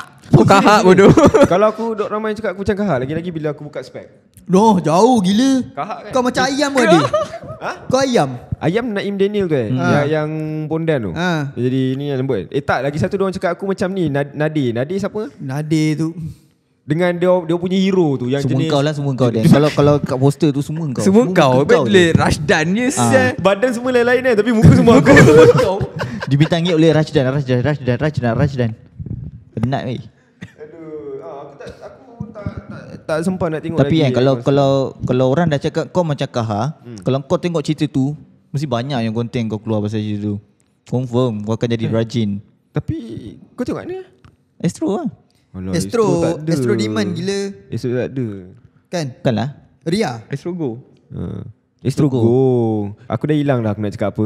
kah bodoh. Kalau aku dok ramai cakap aku macam kahar. Lagi-lagi bila aku buka spek. Loh, jauh gila. Kahar kan? Eh? Kau macam ayam kau dia. Ha? Kau ayam? Ayam Naim Daniel tu eh. Hmm. Yang, ha. yang bondan tu. Ha. Jadi ini yang lembut. Eh tak, lagi satu dia orang cakap aku macam ni. Nadi. Nadi siapa? Nadi tu dengan dia dia punya hero tu yang semua jenis kau lah semua kau dia. kalau kalau kat poster tu semua kau. Semua, kau. Muka kau boleh Rashdan ni ah. yes, Badan semua lain-lain eh tapi muka semua aku semua kau. Dibintangi oleh Rashdan Rashdan Rashdan Rashdan Rashdan. Penat weh. Aduh, ah, aku tak aku tak, tak sempat nak tengok tapi lagi. Tapi kan eh, kalau masa. kalau kalau orang dah cakap kau macam Kaha, ha? hmm. kalau kau tengok cerita tu mesti banyak yang konten kau keluar pasal cerita tu. Confirm kau akan jadi eh. rajin. Tapi kau tengok ni. Astro lah. Alah, Astro Astro, Astro demand gila Astro tak ada Kan Kan lah Ria Astro Go uh, Astro, Astro Go. Go. Aku dah hilang dah aku nak cakap apa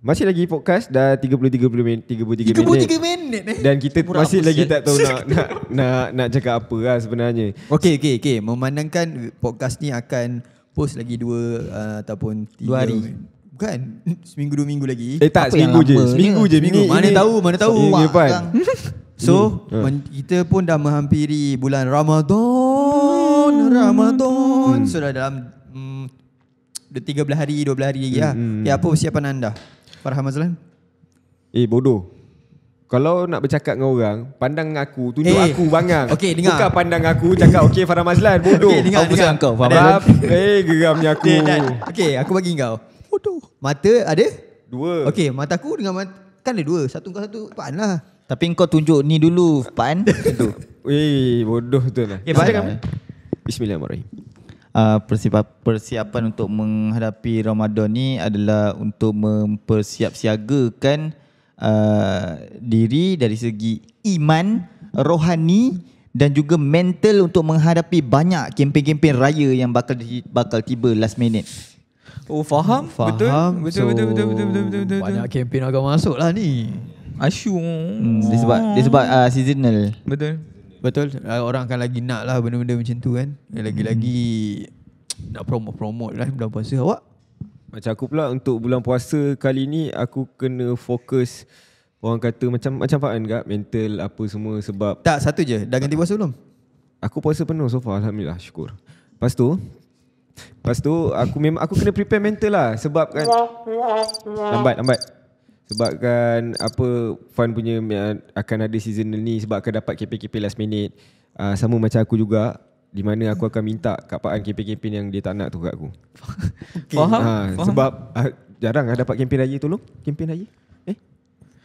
Masih lagi podcast dah 33 minit 33 minit eh. Dan kita Murah masih lagi tak tahu nak, nak, nak, nak cakap apa lah sebenarnya Okay okay okay Memandangkan podcast ni akan post lagi dua uh, ataupun tiga 2 hari Bukan Seminggu 2 minggu lagi Eh tak Apa seminggu je seminggu, je seminggu Mana tahu Mana tahu ini, ini, So hmm. men- hmm. kita pun dah menghampiri bulan Ramadan, hmm. Ramadan. Hmm. Sudah so, dalam mm, 13 hari, 12 hari lagi lah. Hmm. Ya. apa persiapan anda? Farham Azlan? Eh bodoh. Kalau nak bercakap dengan orang, pandang aku, tunjuk hey. Eh. aku bangang. Okay, dengar. Bukan pandang aku, cakap okay Farham Azlan, bodoh. Okay, dengar, aku dengar. kau, Farham Azlan. Eh, geramnya aku. Okay, okay, aku bagi kau. Bodoh. Mata ada? Dua. Okay, mata aku dengan mata. Kan ada dua. Satu kau satu, depan lah. Tapi kau tunjuk ni dulu Pan Wih, bodoh tu eh, lah okay, Pan Bismillahirrahmanirrahim Uh, ah, persiapan, persiapan untuk menghadapi Ramadan ni adalah untuk mempersiapsiagakan uh, diri dari segi iman, rohani dan juga mental untuk menghadapi banyak kempen-kempen raya yang bakal bakal tiba last minute. Oh faham, faham. Betul. Betul, so, betul, betul, betul, betul, betul, betul, betul, betul, betul, betul, betul, betul, betul, betul, betul, Asyur hmm. Sebab, dia oh. sebab uh, seasonal Betul Betul ah, Orang akan lagi nak lah benda-benda macam tu kan Lagi-lagi hmm. Nak promote-promote lah bulan puasa awak Macam aku pula untuk bulan puasa kali ni Aku kena fokus Orang kata macam macam faan kat mental apa semua sebab Tak satu je dah ganti puasa belum? Aku puasa penuh so far Alhamdulillah syukur Lepas tu Lepas tu aku memang aku kena prepare mental lah sebab kan Lambat lambat Sebabkan apa fan punya akan ada seasonal ni sebabkan dapat KPKP last minute. Uh, sama macam aku juga di mana aku akan minta kat Pak An KPKP yang dia tak nak tu kat aku. Okay. Faham? Ha, faham. Sebab uh, jarang lah dapat kempen raya tolong. Kempen raya.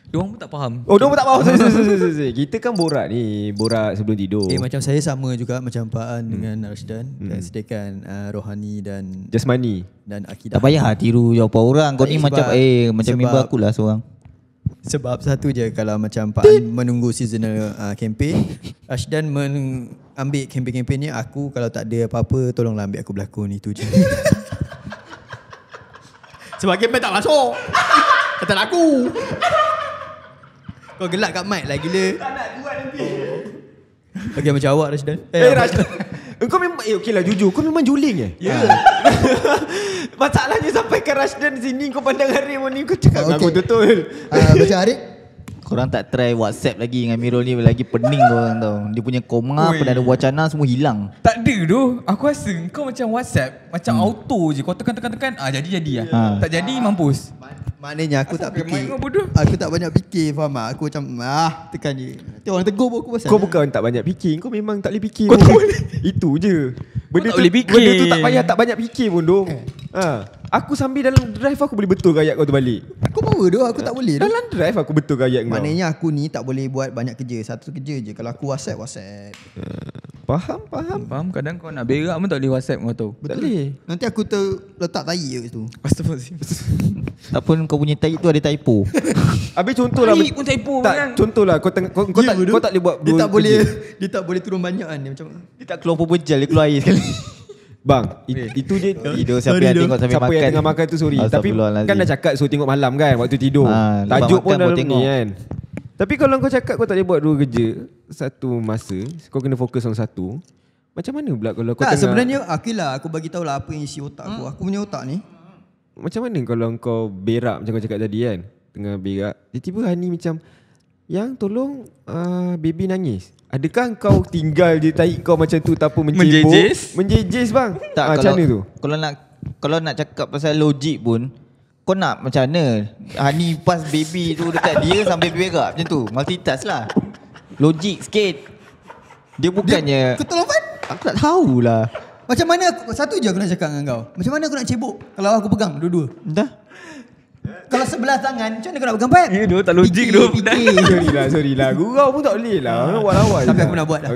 Dia orang pun tak faham. Oh, dia pun tak faham. Sorry, sorry, sorry, sorry. Kita kan borak ni, borak sebelum tidur. Eh, macam saya sama juga macam Pak An hmm. dengan Rashidan. Hmm. Dan sediakan uh, rohani dan... Jasmani. Dan akidah. Tak payah tiru jawapan orang. Kau ni sebab, macam, eh, macam sebab, aku lah seorang. Sebab satu je kalau macam Pak An menunggu seasonal uh, campaign, Rashidan mengambil campaign-campaign ni, aku kalau tak ada apa-apa, tolonglah ambil aku berlakon. Itu je. sebab campaign tak masuk. Kata aku. Kau gelak kat mic lah gila. Tak nak buat nanti. Oh. Okay macam awak Rashidan Eh hey, eh, Rashidan Kau memang Eh okey lah, jujur Kau memang juling eh Ya yeah. Masalahnya sampai ke Rashdan sini Kau pandang hari ni Kau cakap okay. Ah, aku betul uh, Macam hari Korang tak try WhatsApp lagi dengan Mirul ni lagi pening korang tau. Dia punya koma, pun ada wacana semua hilang. Tak ada tu. Aku rasa kau macam WhatsApp macam hmm. auto je. Kau tekan-tekan-tekan, ah jadi jadi yeah. ah. Ha. Tak jadi ah. mampus. Maknanya aku Asal tak fikir. Bodoh? Aku tak banyak fikir faham tak? Aku macam ah tekan je. Tengok orang tegur aku pasal. Kau bukan tak banyak fikir. Kau memang tak boleh fikir. Kau tak boleh. Itu je. Benda kau tak tu, boleh fikir. Benda tu tak payah tak banyak fikir pun doh. Eh. Ha. Aku sambil dalam drive aku boleh betul ayat kau tu balik. Aku bawa doh aku tak boleh. Dalam dah. drive aku betul ayat kau. Maknanya aku ni tak boleh buat banyak kerja. Satu kerja je. Kalau aku WhatsApp WhatsApp. Faham, faham. Faham. Kadang kau nak berak pun tak boleh WhatsApp kau tu. Betul. Tak Nanti aku ter letak tai je kat situ. Astagfirullah. tak pun kau punya tai tu ada typo. Habis contohlah. Tai pun typo tak, kan. Contohlah kau teng- kau, kau yeah, tak kau tak boleh buat dia tak boleh dia tak boleh turun banyak kan macam dia tak keluar pun bejal dia keluar air sekali. Bang, it, eh. itu je tidur siapa yang tengok sambil siapa makan. Siapa yang tengah makan tu sorry. Tapi kan dah cakap suruh tengok malam kan waktu tidur. Ha, Tajuk pun dah tengok ni, kan. Tapi kalau kau cakap kau tak boleh buat dua kerja satu masa, kau kena fokus on satu. Macam mana pula kalau kau tak, tengah... sebenarnya ah, okay lah, aku bagi tahu lah apa yang isi otak aku. Hmm. Aku punya otak ni. Macam mana kalau kau berak macam kau cakap tadi kan? Tengah berak. Tiba-tiba Hani macam, yang tolong uh, baby nangis. Adakah kau tinggal je tahi kau macam tu tanpa mencibuk? Menjejes? bang. Tak, ha, kalau, macam mana tu? Kalau nak kalau nak cakap pasal logik pun, kau nak macam mana? Hani pas baby tu dekat dia sampai baby kak macam tu. Multitask lah. Logik sikit. Dia bukannya... Dia, kau Aku tak tahulah. Macam mana aku, satu je aku nak cakap dengan kau. Macam mana aku nak cebok kalau aku pegang dua-dua? Entah kalau sebelah tangan macam mana kau nak pegang pipe? Ya, dua tak logik tu. Sorry lah, sorry lah. Gurau pun tak boleh lah. Ah, Awal-awal. Sampai aku nak buat lah.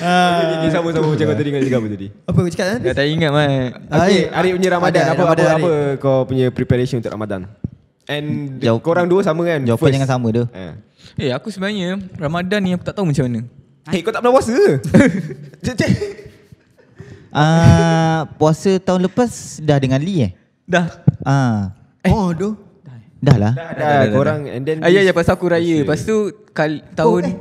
Ah, okay, okay, sama sama macam kau tadi dengan kau tadi. Apa kau cakap kan? Tak ingat mai. Okey, ah, ah, eh, hari eh, punya Ramadan apa apa, apa, kau punya preparation untuk Ramadan? And Kau orang dua sama kan? Jawapan jangan sama tu. Eh. eh, aku sebenarnya Ramadan ni aku tak tahu macam mana. Eh, kau tak pernah puasa ke? uh, puasa tahun lepas dah dengan Lee eh? Dah. Ah. Eh. Oh, doh. Lah. Dah lah. Dah, dah, ah, korang dah, dah. and then Ayah, ya, ya, pasal aku raya. Lepas tu kal- tahun oh, eh.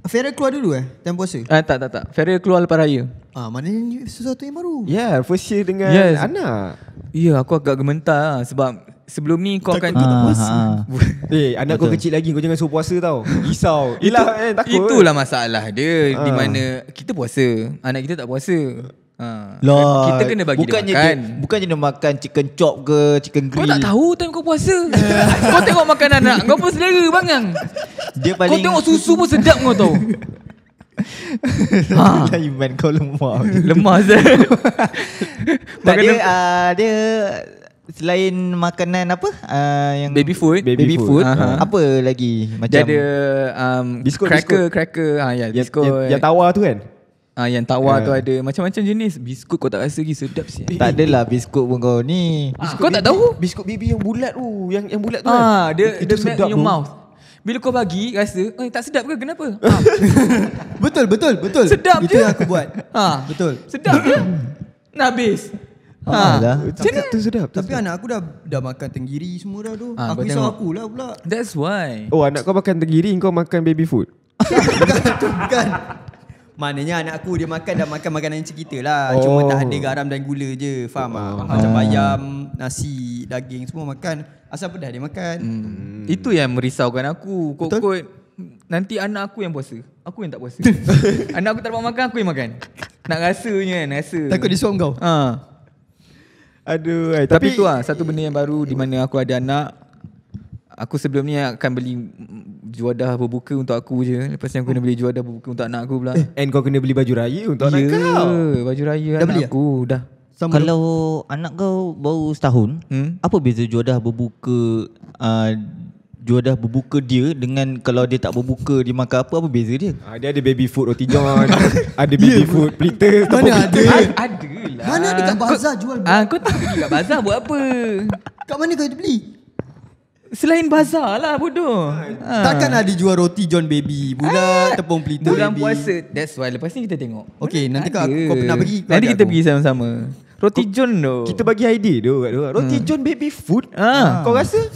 Ah, Feral keluar dulu eh? Time puasa? Ah, tak, tak, tak. Feral keluar lepas raya. Ah, mana ni sesuatu yang baru? yeah, first year dengan yes. anak. Ya, yeah, aku agak gementar lah sebab Sebelum ni kau akan Takut puasa ah, Eh hey, anak kau kecil lagi Kau jangan suruh puasa tau Risau Yelah eh, takut Itulah masalah dia ha. Di mana Kita puasa Anak kita tak puasa lah, kita kena bagi bukannya dia makan. Dia, bukannya dia makan chicken chop ke chicken grill. Kau tak tahu time kau puasa. kau tengok makanan anak. Kau pun selera bangang. Dia paling Kau tengok susu pun sedap kau tahu. ha. Iman kau lemah Lemah sah Tak dia, uh, ah, dia Selain makanan apa uh, yang Baby food Baby, baby food, food uh-huh. Apa lagi Macam Dia ada um, biskut, Cracker biskut. Cracker ha, ya, yeah, biskut. Yang, yang, yang tawa tu kan Ah yang tawa yeah. tu ya. ada macam-macam jenis biskut kau tak rasa lagi sedap sih. Tak adalah biskut pun kau ni. Ah, kau tak tahu biskut baby yang bulat tu, uh, yang yang bulat tu. Ah kan? dia itu dia sedap in mouth. Bila kau bagi rasa, eh tak sedap ke kenapa? ah. betul betul betul. Sedap itu je. Itu aku buat. Ha ah, betul. Sedap je. Nak habis. Ha. Ah, ah. tapi tu sedap. Tapi anak aku dah dah makan tenggiri semua dah tu. Ah, aku risau aku lah pula. That's why. Oh anak kau makan tenggiri kau makan baby food. bukan. Maknanya anak aku dia makan dah makan makanan macam kita lah. Oh. Cuma tak ada oh. garam dan gula je. Faham oh. ah. Macam ayam, nasi, daging semua makan. Asal pedas dia makan. Hmm. hmm. Itu yang merisaukan aku. Kokot nanti anak aku yang puasa. Aku yang tak puasa. anak aku tak dapat makan, aku yang makan. Nak rasanya kan, rasa. Takut dia suam kau. Ha. Aduh, eh, tapi, tapi tu lah satu benda yang baru di mana aku ada anak aku sebelum ni akan beli juadah berbuka untuk aku je lepas ni aku kena beli juadah berbuka untuk anak aku pula eh, and kau kena beli baju raya untuk yeah, anak ya, kau ya baju raya dah anak beli aku ya? dah Sama kalau dia. anak kau baru setahun hmm? apa beza juadah berbuka uh, juadah berbuka dia dengan kalau dia tak berbuka dia makan apa apa beza dia uh, dia ada baby food roti john ada baby yeah. food plita mana ada ada lah mana dekat bazar jual ah, kau, uh, tak pergi kat bazar buat apa kat mana kau beli Selain bazar lah bodoh. Kan. Ha. Ah. Takkan ada jual roti John Baby pula ha. Eh, tepung pelita Bulan baby. puasa. That's why lepas ni kita tengok. Okay Mana nanti kau, kau pernah pergi. Kau nanti kita aku. pergi sama-sama. Roti kau, John tu. Kita bagi idea tu kat luar. Roti ha. John Baby Food. Ha. ha. Kau rasa?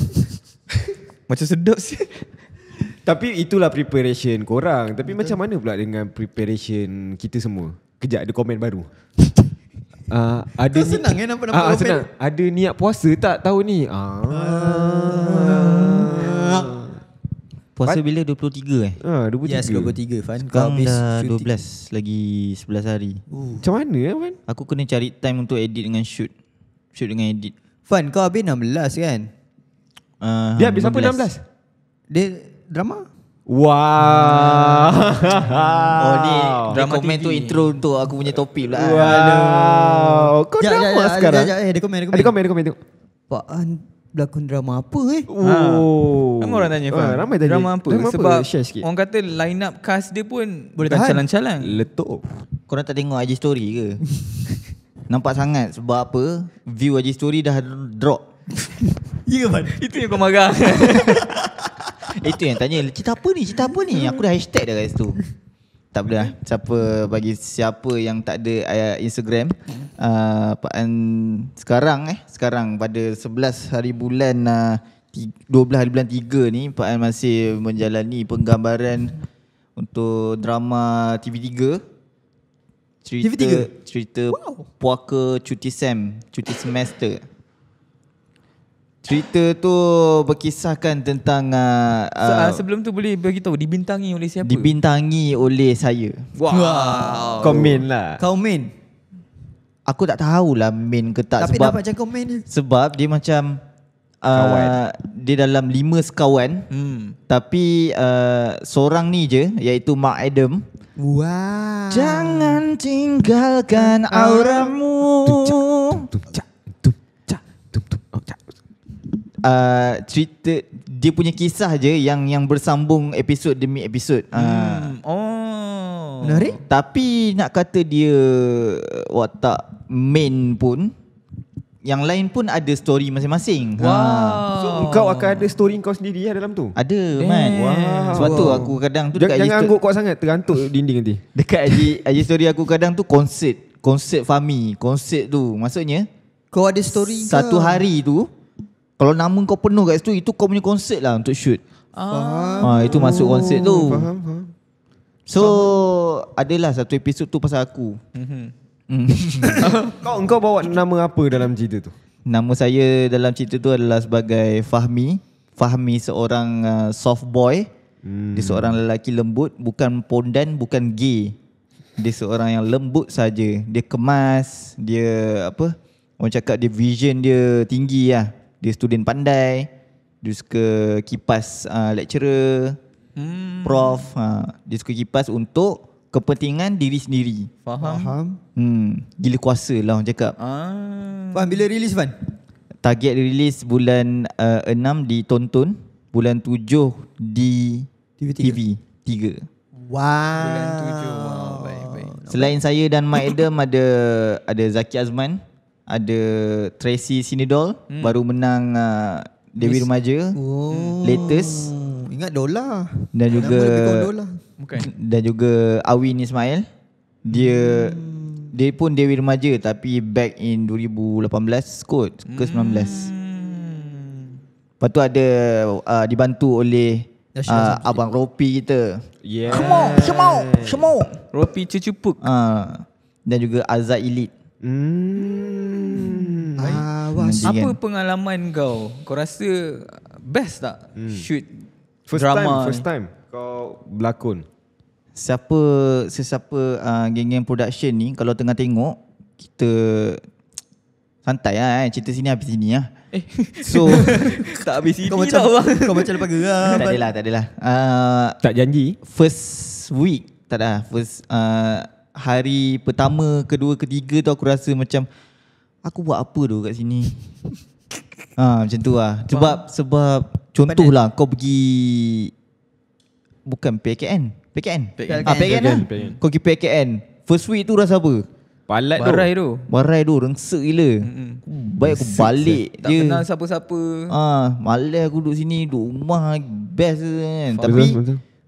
Macam sedap sih. Tapi itulah preparation korang. Tapi Betul. macam mana pula dengan preparation kita semua? Kejap ada komen baru. Uh, ada Kau senang eh nampak-nampak uh, senang. Ada niat puasa tak tahun ni? Ah. Uh. Puasa Fun? bila 23 eh? Ha, ah, 23. Yes, 23. Fun. Sekarang dah 12, 30. lagi 11 hari. Ooh. Macam mana eh, Fun? Aku kena cari time untuk edit dengan shoot. Shoot dengan edit. Fan kau habis 16 kan? Uh, dia habis 16. apa 16? Dia drama. Wow. Oh ni drama komen tu intro untuk aku punya topik pula. Wow. Kau ja, drama sekarang. Ja, ja, ja. Eh, dia komen, dia komen. Dia komen, dia komen. Pak, berlakon drama apa eh? Oh. Ramai ha. orang tanya ah, Fah. Uh, ramai tanya. Drama apa? Drama Sebab apa? Share sikit. orang kata line up cast dia pun boleh tak calang-calang. Letup. Korang tak tengok IG story ke? Nampak sangat sebab apa view IG story dah drop. ya yeah, kan? Itu yang kau marah. Itu yang tanya. Cerita apa ni? Cerita apa ni? Aku dah hashtag dah kat situ tak apalah okay. Hmm. siapa bagi siapa yang tak ada uh, Instagram a hmm. uh, ah, pak sekarang eh sekarang pada 11 hari bulan uh, ah, 12 hari bulan 3 ni pak An masih menjalani penggambaran untuk drama TV3 cerita TV3. cerita wow. puaka cuti sem cuti semester Twitter tu berkisahkan tentang uh, Se- uh, sebelum tu boleh bagi dibintangi oleh siapa? Dibintangi oleh saya. Wah. Wow. Kau main lah. Kau main. Aku tak tahulah main ke tak Tapi sebab dapat macam komen Sebab dia macam uh, kawan. dia dalam lima sekawan. Hmm. Tapi uh, seorang ni je iaitu Mark Adam. Wow. Jangan tinggalkan auramu. Tuk-tuk. Tuk-tuk. Uh, cerita dia punya kisah je yang yang bersambung episod demi episod. Ah. Hmm. Oh. Menarik. Tapi nak kata dia watak main pun yang lain pun ada story masing-masing. Ha. Wow. Ha. So kau akan ada story kau sendiri lah dalam tu? Ada, Damn. man. Wow. Sebab tu aku kadang tu dekat Jangan anggap kau sangat tergantung uh, dinding nanti. Dekat IG, IG story aku kadang tu konsert, konsert Fami, konsert tu. Maksudnya kau ada story satu ke? Satu hari tu kalau nama kau penuh kat situ itu kau punya konsert lah untuk shoot. Ah. Ah, itu masuk konsert tu. Faham, faham. So, adalah satu episod tu pasal aku. Mm-hmm. kau engkau bawa nama apa dalam cerita tu? Nama saya dalam cerita tu adalah sebagai Fahmi. Fahmi seorang uh, soft boy. Hmm. Dia seorang lelaki lembut, bukan pondan, bukan gay. Dia seorang yang lembut saja. Dia kemas, dia apa? Orang cakap dia vision dia tinggi lah dia student pandai dia suka kipas uh, lecturer hmm. prof uh, dia suka kipas untuk kepentingan diri sendiri faham faham hmm gila kuasa lah orang cakap ah. faham bila rilis van target rilis bulan uh, ah, 6 ditonton bulan 7 di TV 3 wow bulan 7 selain saya dan Mike Adam ada ada Zaki Azman ada Tracy Sinidol hmm. baru menang uh, Dewi yes. Remaja oh. latest ingat Dola dan juga bukan dan juga Awin Ismail dia hmm. dia pun Dewi Remaja tapi back in 2018 kot ke 19 hmm. lepas tu ada uh, dibantu oleh ya, uh, abang Ropi kita yeah. come on come Ropi cucupuk uh, ah. dan juga Azad Elite Hmm. Awas. Apa kan? pengalaman kau? Kau rasa best tak hmm. shoot first drama? Time, first time kau berlakon. Siapa sesiapa uh, geng-geng production ni kalau tengah tengok kita santai lah eh. cerita sini habis sini lah. Eh. So tak habis sini kau macam, lah. Bang. Kau macam lepas geram. tak adalah, tak adalah. Uh, tak janji. First week tak ada first uh, hari pertama, kedua, ketiga tu aku rasa macam aku buat apa tu kat sini. ha, macam tu lah. Sebab, Faham. sebab contohlah kau pergi bukan PKN. PKN? PKN. Ah, PKN, lah. Kau pergi PKN. First week tu rasa apa? Palat Barai tu. Barai tu. Rengsek gila. Mm-hmm. Baik aku balik se. je. Tak kenal siapa-siapa. Ah, malas aku duduk sini. Duduk rumah. Best kan. Tapi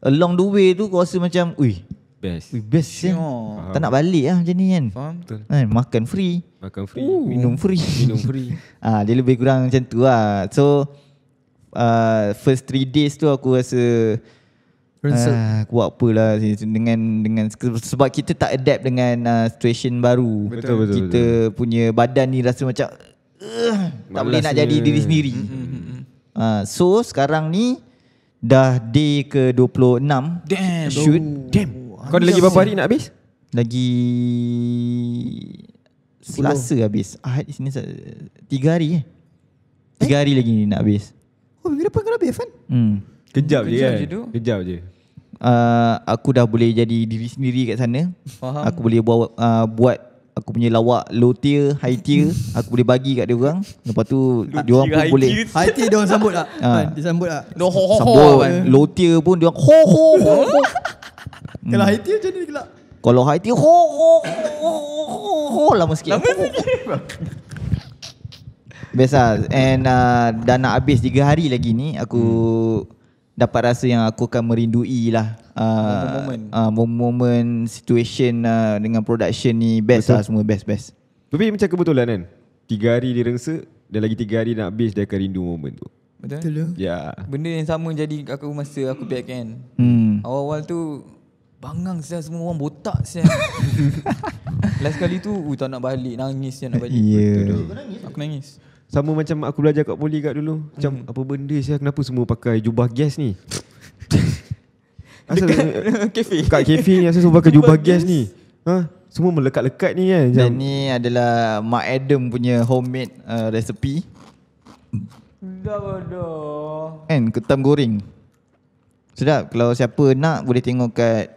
along the way tu kau rasa macam, ui, best. We best eh? sure. kan. Faham. Tak nak balik lah macam ni kan. Faham betul. Kan? Makan free. Makan free. Ooh. Minum free. Minum free. ah, dia lebih kurang macam tu lah. So, uh, first three days tu aku rasa... Rinsel. Uh, ah, aku buat apalah dengan, dengan, sebab kita tak adapt dengan uh, situation baru. Betul, betul. Kita betul. punya badan ni rasa macam... Uh, tak boleh nak jadi diri sendiri. Uh, so sekarang ni dah day ke 26 damn, shoot. Oh, damn. Kau ada lagi berapa hari nak habis? Lagi Selasa Puluh. habis Ahad sini Tiga hari eh? Tiga eh? hari lagi nak habis Oh minggu depan kau dah habis Fan? Hmm. Kejap, je kan? Kejap je uh, Aku dah boleh jadi diri sendiri kat sana Faham. Aku boleh buat, uh, buat Aku punya lawak low tier, high tier Aku boleh bagi kat dia orang Lepas tu dia orang pun boleh High tier dia orang sambut tak? Ha. Dia sambut tak? ho, ho, sambut ho, Low tier pun dia orang ho ho, ho. Kalau Haiti hmm. macam ni gelap. Kalau Haiti ho ho ho ho, ho lama sikit. Biasa lah. and uh, dah nak habis 3 hari lagi ni aku hmm. dapat rasa yang aku akan merindui lah uh, moment. Uh, moment situation uh, dengan production ni best lah semua best best. Tapi macam kebetulan kan 3 hari di rengsa dan lagi 3 hari nak habis dia akan rindu moment tu. Betul? Ya. Yeah. Benda yang sama jadi aku masa aku back kan. Hmm. Awal-awal tu Bangang saya semua orang botak saya. Last kali tu uh, tak nak balik nangis saya nak balik. Yeah. Betul, nangis. Aku nangis. Sama macam aku belajar kat poli kat dulu. Macam mm. apa benda saya kenapa semua pakai jubah gas ni? Asal kafe. Kat kafe ni asal semua pakai jubah, jubah gas ni. Ha? Semua melekat-lekat ni kan. Dan ni adalah Mak Adam punya homemade uh, recipe. Dah Kan ketam goreng. Sedap. Kalau siapa nak boleh tengok kat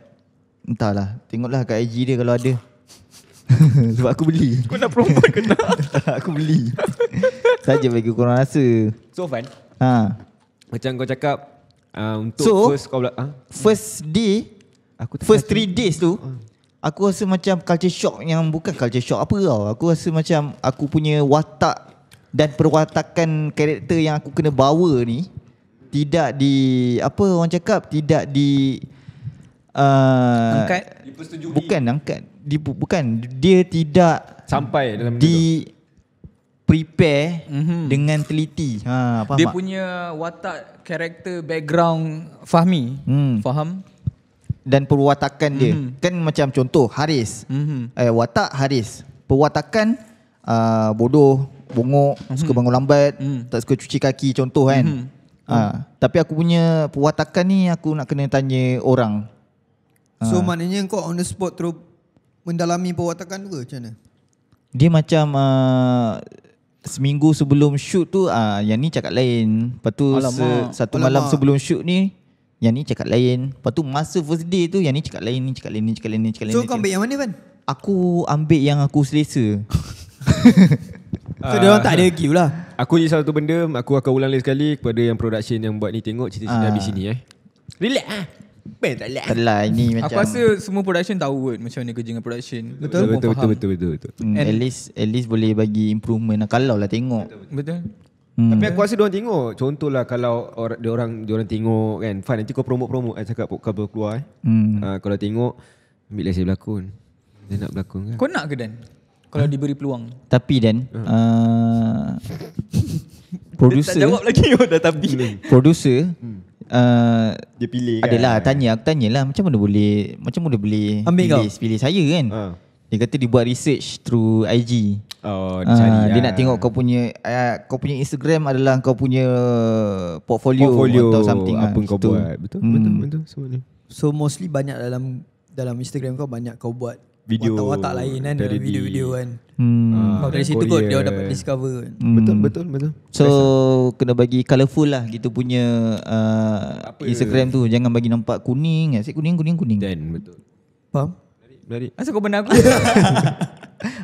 Entahlah Tengoklah kat IG dia kalau ada Sebab aku beli Kau nak perempuan ke nak? aku beli Saja bagi korang rasa So fun ha. Macam kau cakap uh, Untuk so, first kau ha? First day aku First three days tu Aku rasa macam culture shock yang bukan culture shock apa tau Aku rasa macam aku punya watak Dan perwatakan karakter yang aku kena bawa ni Tidak di Apa orang cakap Tidak di Uh, angkat dipersetujui bukan angkat di, bukan dia tidak sampai dalam di itu. prepare mm-hmm. dengan teliti ha faham dia tak? punya watak karakter background Fahmi hmm. faham dan perwatakan dia mm-hmm. kan macam contoh Haris mm-hmm. eh watak Haris perwatakan uh, bodoh bongok mm-hmm. suka bangun lambat mm-hmm. tak suka cuci kaki contoh kan mm-hmm. ha. tapi aku punya perwatakan ni aku nak kena tanya orang So ha. maknanya kau on the spot terus mendalami perwatakan tu ke macam mana? Dia macam uh, seminggu sebelum shoot tu uh, yang ni cakap lain. Lepas tu se- satu Alamak. malam sebelum shoot ni yang ni cakap lain. Lepas tu masa first day tu yang ni cakap lain, ni cakap lain, ni cakap lain, ni cakap lain. So kau ambil yang mana kan? Aku ambil yang aku selesa. so uh, dia orang tak ada give lah. Aku je satu benda, aku akan ulang lagi sekali kepada yang production yang buat ni tengok cerita-cerita uh. habis sini eh. Relax ah. Betul lah. Telah ini macam. Aku rasa semua production tahu kan? macam mana kerja dengan production. Betul betul betul, betul betul betul betul. Hmm, at least at least boleh bagi improvement lah kalau lah tengok. Betul. betul. Hmm. Tapi aku rasa diorang tengok. lah kalau orang diorang diorang tengok kan. Fine nanti kau promote-promote eh promote, cakap kau keluar eh. Hmm. Uh, kalau tengok ambil lesen berlakon. Dia nak berlakon kan. Kau nak ke Dan? Kalau diberi peluang. Tapi Dan uh. Uh, producer. Dia tak jawab lagi oh, dah tapi. Hmm. Producer. Hmm uh, dia pilih kan. Adalah tanya aku lah macam mana boleh macam mana boleh Ambil pilih kau. pilih saya kan. Uh. Dia kata dia buat research through IG. Oh, ah, dia uh, Dia lah. nak tengok kau punya uh, kau punya Instagram adalah kau punya portfolio, portfolio atau something apa lah, kau situ. buat. Betul? Hmm. betul betul betul semua So mostly banyak dalam dalam Instagram kau banyak kau buat video watak-watak lain kan dalam video-video kan. Hmm. Uh, dari situ kot dia dapat discover. Kan. Hmm. Betul betul betul. So Biasa. kena bagi colourful lah kita punya uh, Instagram tu jangan bagi nampak kuning, asyik kuning kuning kuning. Then betul. Faham? Dari. Asal kau benar aku?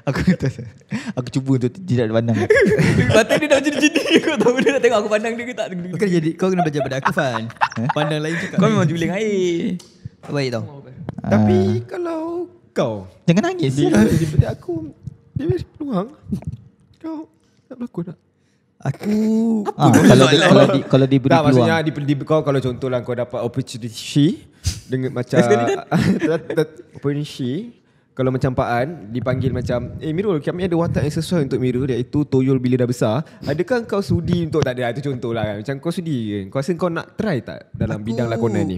aku tak Aku cuba untuk tidak pandang. Patut dia dah jadi jadi kau tahu dia nak tengok aku pandang dia ke tak. Kau jadi kau kena belajar pada aku fan. pandang lain cakap. Kau memang juling air. Baik tau. Tapi kalau kau. Jangan nangis. Dia, dia, aku dia beri peluang. Kau nak berlakon tak? Aku Apa ah, kalau, di, kalau, di, kalau diberi tak, peluang. Maksudnya di, di, kau kalau contohlah kau dapat opportunity dengan macam opportunity kalau macam Pak An dipanggil macam eh Mirul kami ada watak yang sesuai untuk Mirul iaitu toyol bila dah besar adakah kau sudi untuk tak ada itu contohlah kan macam kau sudi kan? kau rasa kau nak try tak dalam aku, bidang lakonan ni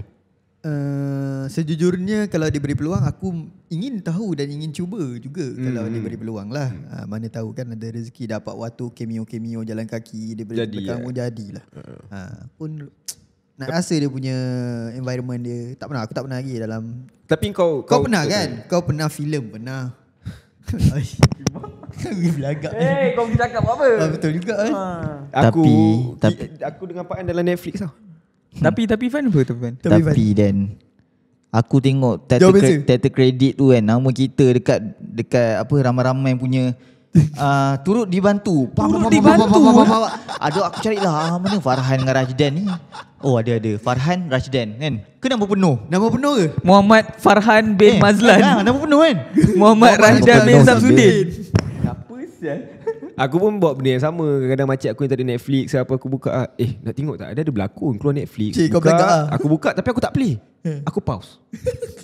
Eh, sejujurnya kalau diberi peluang aku ingin tahu dan ingin cuba juga hmm. kalau diberi peluang lah hmm. uh, mana tahu kan ada rezeki dapat waktu kemio kemio jalan kaki diberi jadi bertanggung eh. ya. jadilah uh. Uh, pun nak rasa dia punya environment dia tak pernah aku tak pernah lagi dalam tapi kau kau, kau pernah kan dia. Eh. kau pernah filem pernah Kami belagak eh kau pergi cakap apa? Ah, betul juga kan? tapi, tapi, aku dengan Pak An dalam Netflix tau. Hmm. Tapi tapi fan apa tapi fan? Tapi dan aku tengok title credit tu kan nama kita dekat dekat apa ramai-ramai punya Uh, turut dibantu. Turut dibantu. Aduh aku cari lah ah, mana Farhan dengan Rajdan ni. Oh ada ada Farhan Rajdan kan. Ke nama penuh? Nama penuh ke? Muhammad Farhan bin eh, Mazlan. Eh, nama penuh kan? Muhammad Rajdan bin Samsudin. Apa sih? Aku pun buat benda yang sama Kadang-kadang makcik aku yang tak ada Netflix apa, Aku buka ah, Eh nak tengok tak Ada ada berlakon Keluar Netflix Cik, buka, kau buka, ah? Aku buka tapi aku tak play hmm. Aku pause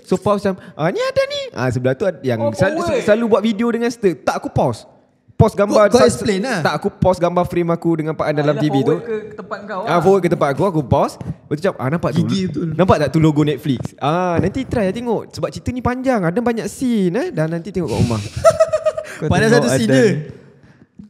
So pause macam ah, Ni ada ni ah, Sebelah tu yang oh, sel- sel- eh. Selalu buat video dengan stir Tak aku pause Post gambar kau, kau explain lah Tak aku post gambar frame aku Dengan Pak dalam TV tu Forward ke ah, ah, Forward ke tempat aku Aku post Lepas tu cakap ah, nampak, tu, tu. nampak tak tu logo Netflix Ah Nanti try lah tengok Sebab cerita ni panjang Ada banyak scene eh? Dan nanti tengok kat rumah Pada satu scene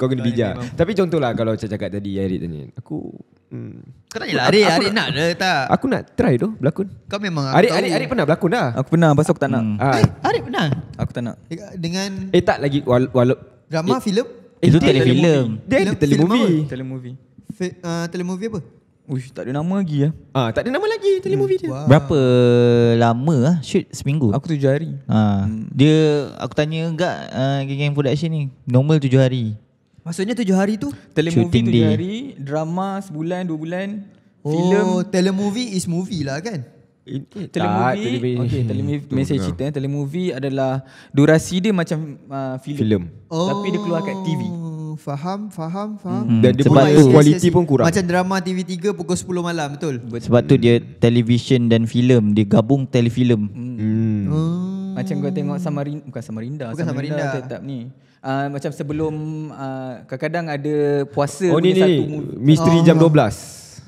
kau kena bijak. Tapi contohlah kalau macam cakap tadi Ari tadi. Aku hmm. Kau tanya lah Ari, nak ke tak? Aku nak try tu berlakon. Kau memang Ari Ari Ari pernah berlakon dah. Aku pernah pasal aku tak nak. Eh, hmm. ah. Ari ah. pernah. Aku tak nak. Dengan Eh tak lagi walau drama eh, filem. Eh, Itu telefilm. Dia telemovie. Telemovie. Ah, telemovie apa? Ush, tak ada nama lagi lah. Ah, tak ada nama lagi telemovie hmm. dia. Wow. Berapa lama lah? Shoot seminggu. Aku tujuh hari. Ah, hmm. Dia, aku tanya enggak uh, geng production ni. Normal tujuh hari. Maksudnya tujuh hari tu? Telemovie Shooting tujuh day. hari, drama sebulan, dua bulan, oh, film. telemovie is movie lah kan? It, eh, telemovie, tak, Okay, telemovie, mesej cerita. Yeah. Telemovie adalah durasi dia macam uh, film. film. Oh. Tapi dia keluar kat TV. Oh, faham, faham, faham. Hmm. Dan dia Sebab tu kualiti pun kurang. Macam drama TV3 pukul 10 malam, betul? betul. Sebab tu dia televisyen dan film. Dia gabung telefilm. Hmm. hmm. Macam kau tengok Samarinda. Bukan Samarinda. Bukan Samarinda. Samarinda. Tetap ni uh, macam sebelum uh, kadang-kadang ada puasa oh, ni, satu misteri oh. jam 12. Ah.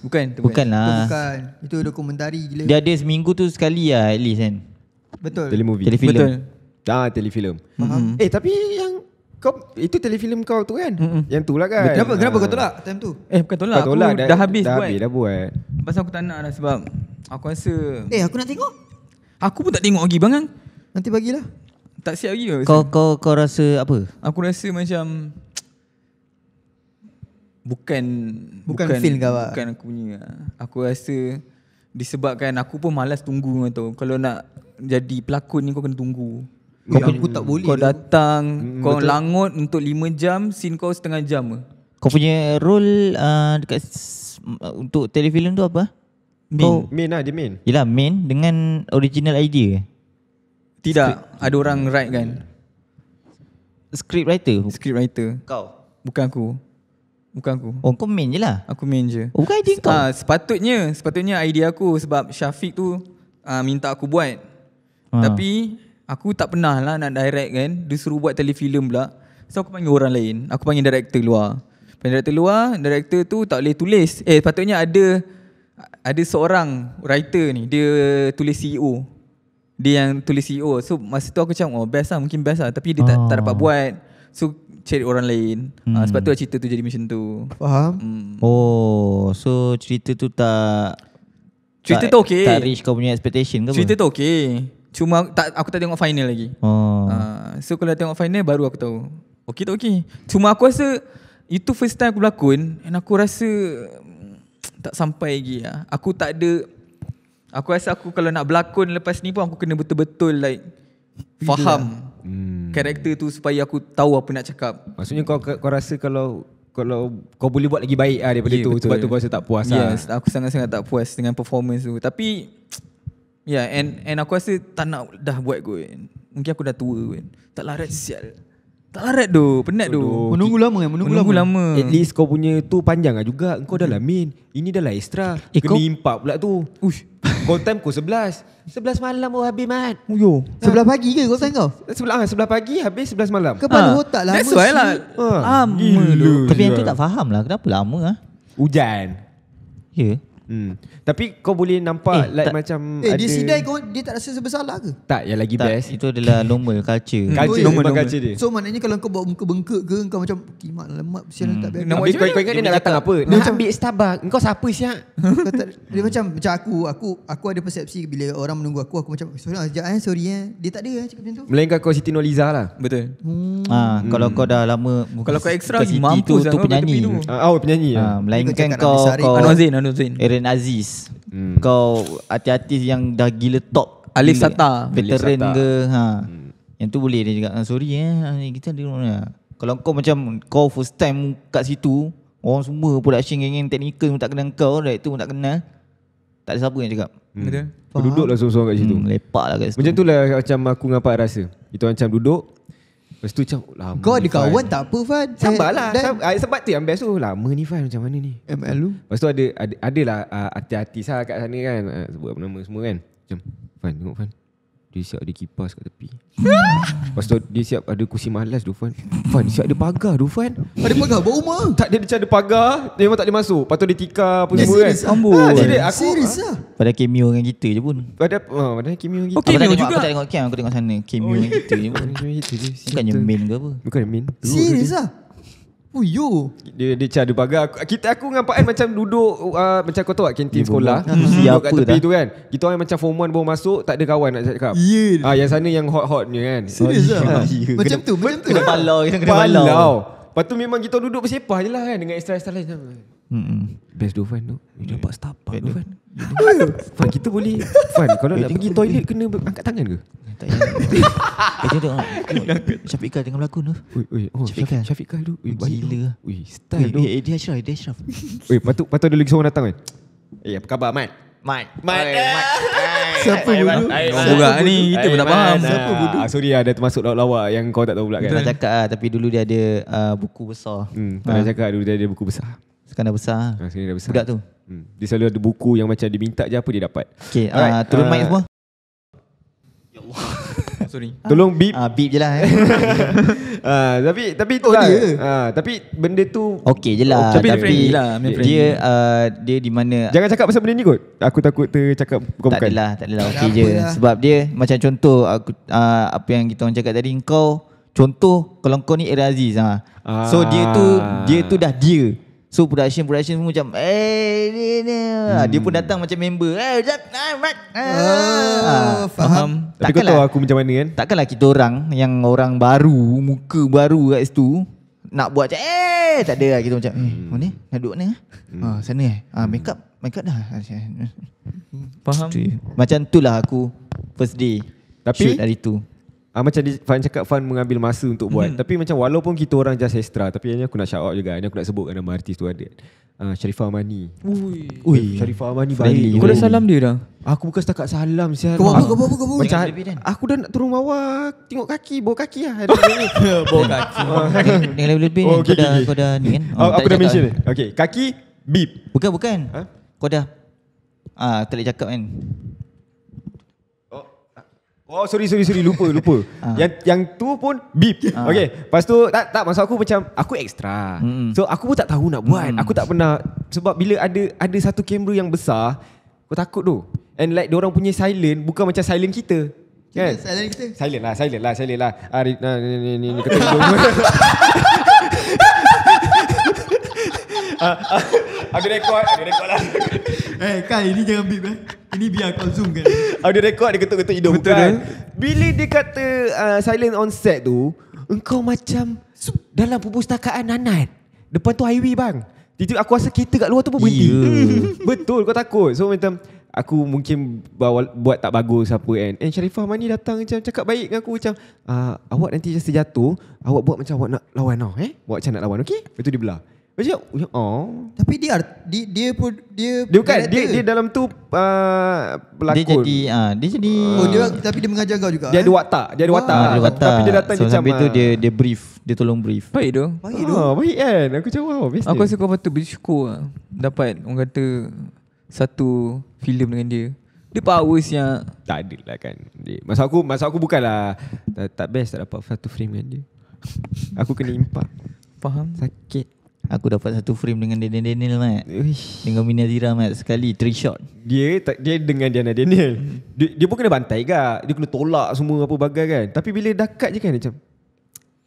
Bukan bukan lah. Bukan. Itu dokumentari gila. Dia ada seminggu tu sekali ya, at least kan. Betul. Telemovie. Telefilm. Betul. Ah, telefilm. Uh-huh. Eh tapi yang kau itu telefilm kau tu kan? Uh-huh. Yang tu lah kan. Betul. Kenapa kenapa kau tolak time tu? Eh bukan tolak. Kau tolak aku dah, dah habis dah buat. Habis dah buat. Pasal aku tak nak lah sebab aku rasa Eh aku nak tengok. Aku pun tak tengok lagi bang. Nanti bagilah. Tak siap lagi kau, kau kau rasa apa? Aku rasa macam bukan bukan, bukan feel kau. Ah. Bukan aku punya. Aku rasa disebabkan aku pun malas tunggu tu. Kalau nak jadi pelakon ni kau kena tunggu. Kau ya, aku tak boleh. Kau datang, tu. Mm, kau Betul. langut untuk 5 jam, scene kau setengah jam ke. Kau punya role uh, dekat untuk telefilm tu apa? Main. Kau, main lah dia main. Yelah main dengan original idea. Tidak, Script. ada orang write kan. Script writer? Script writer. Kau? Bukan aku. Bukan aku. Oh, kau main je lah. Aku main je. Oh, bukan idea kau? Uh, sepatutnya, sepatutnya idea aku sebab Syafiq tu uh, minta aku buat. Ha. Tapi aku tak pernah lah nak direct kan. Dia suruh buat telefilm pula. So aku panggil orang lain. Aku panggil director luar. Panggil director luar, director tu tak boleh tulis. Eh, sepatutnya ada ada seorang writer ni. Dia tulis CEO dia yang tulis CEO so masa tu aku macam oh best lah mungkin best lah tapi dia tak, oh. tak dapat ah. buat so cari orang lain ah, hmm. uh, sebab tu lah cerita tu jadi macam tu faham hmm. oh so cerita tu tak cerita tak, tu okey tak reach kau punya expectation ke cerita apa? tu okey cuma tak aku tak tengok final lagi oh. uh, so kalau tengok final baru aku tahu okey tak okey cuma aku rasa itu first time aku berlakon and aku rasa mm, tak sampai lagi lah. aku tak ada Aku rasa aku kalau nak berlakon lepas ni pun aku kena betul-betul like faham lah. hmm. karakter tu supaya aku tahu apa nak cakap. Maksudnya kau kau rasa kalau kalau kau boleh buat lagi baik lah daripada yeah, tu betul. sebab tu kau rasa tak puas yeah, lah. Aku sangat-sangat tak puas dengan performance tu. Tapi yeah and and aku rasa tak nak dah buat gue. Mungkin aku dah tua kot. Tak larat sial. Tarat tu Penat tu Menunggu lama kan Menunggu, menunggu lama. lama. At least kau punya tu panjang lah juga Kau dah lah hmm. main Ini dah lah extra eh, Kena kau... impak pula tu Ush. Call time kau sebelas Sebelas malam oh habis Mat oh, yo. Sebelah pagi ke kau time kau Sebelah ha, sebelah pagi habis sebelas malam Kepala ha. otak lama That's why lah ha. Lama Tapi yang tu tak faham lah Kenapa lama lah Hujan Ya yeah. Hmm. Tapi kau boleh nampak eh, like tak, macam eh, ada... Eh, dia sidai kau, dia tak rasa sebesar lah ke? Tak, yang lagi tak, best. Itu adalah normal culture. Hmm. culture, oh, normal, normal, culture dia. So, maknanya kalau kau bawa muka bengkak ke, kau macam, kimak lemak, siap hmm. tak biasa. Habis kau, kau ingat dia, dia nak datang apa? Dia macam bit setabak. Kau siapa siap? kau dia macam, macam aku, aku aku ada persepsi bila orang menunggu aku, aku macam, sorry lah, sekejap eh, sorry eh. Dia tak ada eh, cakap macam tu. Melainkan kau Siti Noliza lah. Betul. Hmm. Ah, kalau hmm. kau dah lama, kalau kau ekstra, mampu tu, tu penyanyi. Ah, oh, penyanyi. Ya. Ah, melainkan kau, Anwar Zain, Anwar Zain. Eh, veteran Aziz. Hmm. Kau hati-hati yang dah gila top. Alif Sata. Veteran Alif Sata. ke. Ha. Hmm. Yang tu boleh dia cakap, ah, sorry ya, eh. Ah, kita ada orang Kalau kau macam kau first time kat situ, orang semua production geng-geng teknikal pun tak kenal kau, director pun tak kenal. Tak ada siapa yang cakap. Hmm. Duduklah sorang-sorang kat situ. Hmm, lepaklah kat situ. Macam itulah macam aku dengan Pak rasa. Itu macam duduk, Lepas tu macam lama Kau ada kawan tak apa Fad Sambar lah sebab, ah, sebab tu yang best tu Lama ni Fad macam mana ni MLU Lepas tu ada ada, lah uh, artis-artis lah kat sana kan uh, Sebut nama semua kan Macam Fad tengok Fad dia siap ada kipas kat tepi Lepas tu dia siap ada kursi malas Dufan Fan dia siap ada pagar Dufan Ada pagar buat rumah Tak dia macam ada pagar Dia memang tak boleh masuk Lepas tu dia tikar apa semua kan ah? Ah, Serius lah ha, Serius lah ha? Pada cameo dengan kita je pun Pada ha, ah, pada cameo dengan kita okay, aku, tak tengok, aku tengok cam Aku tengok sana Cameo oh, dengan kita je pun Bukannya main ke apa Bukannya main Serius lah Oh you Dia dia cah dia bagar Kita aku dengan Pak An macam duduk uh, Macam kau tahu kat kantin sekolah hmm. Duduk kat tepi tu kan Kita orang macam form 1 baru masuk Tak ada kawan nak cakap yeah. Ah, yang sana yang hot-hot ni kan Serius oh, lah Macam tu macam tu Kena balau Kena balau, balau. balau. Lepas tu memang kita duduk bersepah je lah kan Dengan extra-extra lain hmm. Best do fun tu You dapat setapak do fun Fun kita boleh fan. kalau nak pergi toilet Kena angkat tangan ke tak payah. Eh, tengok. tengok. Syafiq Kyle tengah berlakon tu. Ui, ui. Oh, Syafiq, Syafiq, Syafiq Kyle tu. Ui, Gila. Ui, style tu. Eh, Ashraf. Dia Ashraf. Ui, patut, patut ada lagi seorang datang kan? Eh, apa khabar, Mat? Mat. Mat. Eh. Siapa dulu? Orang ni, kita pun tak faham. Siapa dulu? Ah, sorry lah, dah termasuk lawa-lawa yang kau tak tahu pula kan. Tak cakap lah, tapi dulu dia ada ah, buku besar. Tak hmm, nak ah. cakap, dulu dia ada buku besar. Sekarang dah besar. Sekarang dah besar. Budak tu. Hmm. Dia selalu ada buku yang macam diminta, minta je apa dia dapat. Okay, uh, turun uh, mic semua. Sorry. Tolong beep. Ah beep jelah eh. uh, tapi tapi oh, tak, dia. Ah, tapi benda tu okey jelah oh, tapi, tapi friendly lah. Friendly. Dia uh, dia di mana Jangan cakap pasal benda ni kot. Aku takut tercakap bukan-bukan. Tak adalah, okey je. Lah? Sebab dia macam contoh aku uh, apa yang kita orang cakap tadi kau contoh kalau ni Era Aziz So dia tu dia tu dah dia. So production production pun macam eh ni hmm. dia pun hmm. datang macam member. Eh ah, ah. oh, ah, faham. faham. Tapi takkanlah, tahu aku macam mana kan? Takkanlah kita orang yang orang baru, muka baru kat situ nak buat macam eh tak ada lah kita macam eh hmm. mana oh, nak duduk mana? Eh? Hmm. Ah sana eh. Ah make up make up dah. Faham. Macam tu lah aku first day. Tapi dari hari tu. Ah, macam Fan cakap Fan mengambil masa untuk buat mm-hmm. Tapi macam walaupun kita orang just extra Tapi hanya aku nak shout out juga Hanya aku nak sebutkan nama artis tu ada uh, Sharifah Amani Ui. Ui. Sharifah Amani baik Friendly. Kau dah salam dia dah? Aku bukan setakat salam siapa Kau apa? Kau apa? Kau apa? Ha- aku dah nak turun bawah Tengok kaki Bawa kaki lah Bawa kaki Dengan lebih-lebih oh, ni Kau dah, kau dah ni kan oh, oh Aku dah mention Okay kaki Beep Bukan bukan ha? Kau dah Ah, tak boleh cakap kan Oh sorry sorry sorry lupa lupa. Ah. yang yang tu pun beep. Ah. okay. Lepas tu tak tak masa aku macam aku extra. Mm-hmm. So aku pun tak tahu nak buat. mm Aku tak pernah sebab bila ada ada satu kamera yang besar aku takut tu. And like orang punya silent bukan macam silent kita. Kan? Silent kita. Silent lah, silent lah, silent lah. Ah, ni, ah, ni, ni, ni, kata hidung. ah, aku rekod, aku rekod lah. Eh, hey, Kai, ini jangan beep eh. Ini biar kau zoom kan. Audio oh, rekod dia ketuk-ketuk hidung Betul kan? Eh? Bila dia kata uh, silent on set tu Engkau macam Dalam perpustakaan nanat Depan tu highway bang tiba aku rasa kereta kat luar tu pun berhenti yeah. Betul kau takut So macam Aku mungkin bawa, buat tak bagus apa kan And eh, Sharifah Mani datang macam cakap baik dengan aku Macam ah, awak nanti just jatuh Awak buat macam awak nak lawan lah eh Buat macam nak lawan okey? Lepas tu dia belah macam ya, oh. Tapi dia dia, dia pun dia Dia bukan director. dia, dia dalam tu pelakon. Uh, dia jadi uh, dia jadi Oh dia tapi dia mengajar kau juga. Dia eh? ada watak, dia ada watak. Ah, watak. Tapi dia datang so, macam tu ah. dia dia brief, dia tolong brief. Baik tu. Baik tu. Oh, baik kan. Aku cakap wow, best. Aku rasa kau patut bersyukur lah. dapat orang kata satu filem dengan dia. Dia powers yang tak ada lah kan. Masa aku masa aku bukannya tak, tak best tak dapat satu frame dengan dia. Aku kena impak. Faham? Sakit. Aku dapat satu frame dengan Daniel Daniel mat. Dengan Mina Zira mat sekali three shot. Dia tak dia dengan Diana Daniel. dia, dia pun kena bantai ke? Dia kena tolak semua apa bagai kan. Tapi bila dekat je kan macam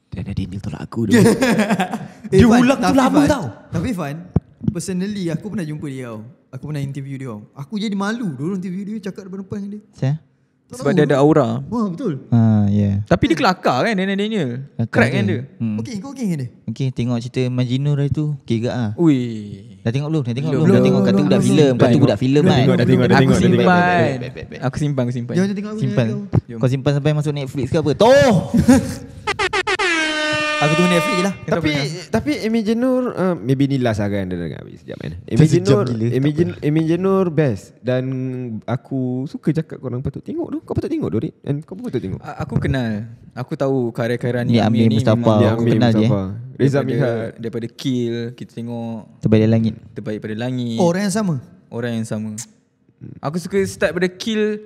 Diana Daniel tolak aku dulu. Eh, dia fun, ulang tu lama fun, tau. Tapi fun personally aku pernah jumpa dia tau. Aku pernah interview dia tau. Aku jadi malu dulu interview dia cakap depan-depan dia. Siapa? Sebab dia ada aura. Wah, betul. Ha, yeah. Tapi dia kelakar kan Daniel Daniel. Crack kan dia. Hmm. Okey, kau okey dia? Okey, tengok cerita Majinu hari tu. Okey gak ah. Ui. Dah tengok belum? Dah tengok belum? Dah tengok kata budak filem, kata budak filem kan. Dah tengok, dah tengok, Aku simpan. Aku simpan, aku simpan. tengok. Simpan. Kau simpan sampai masuk Netflix ke apa? Toh. Aku tunggu Netflix lah Tapi Tapi Amy Jenur uh, Maybe ni last lah kan Dia dengar habis Sekejap kan Amy Jenur Amy Jenur best Dan Aku suka cakap Korang patut tengok tu Kau patut tengok Dorit And kau patut tengok A- Aku kenal Aku tahu karya-karya ni Amy ni Mustafa Aku Amir kenal je Reza Mihat Daripada Kill Kita tengok Terbaik dari langit Terbaik pada langit Orang yang sama Orang yang sama Aku suka start pada Kill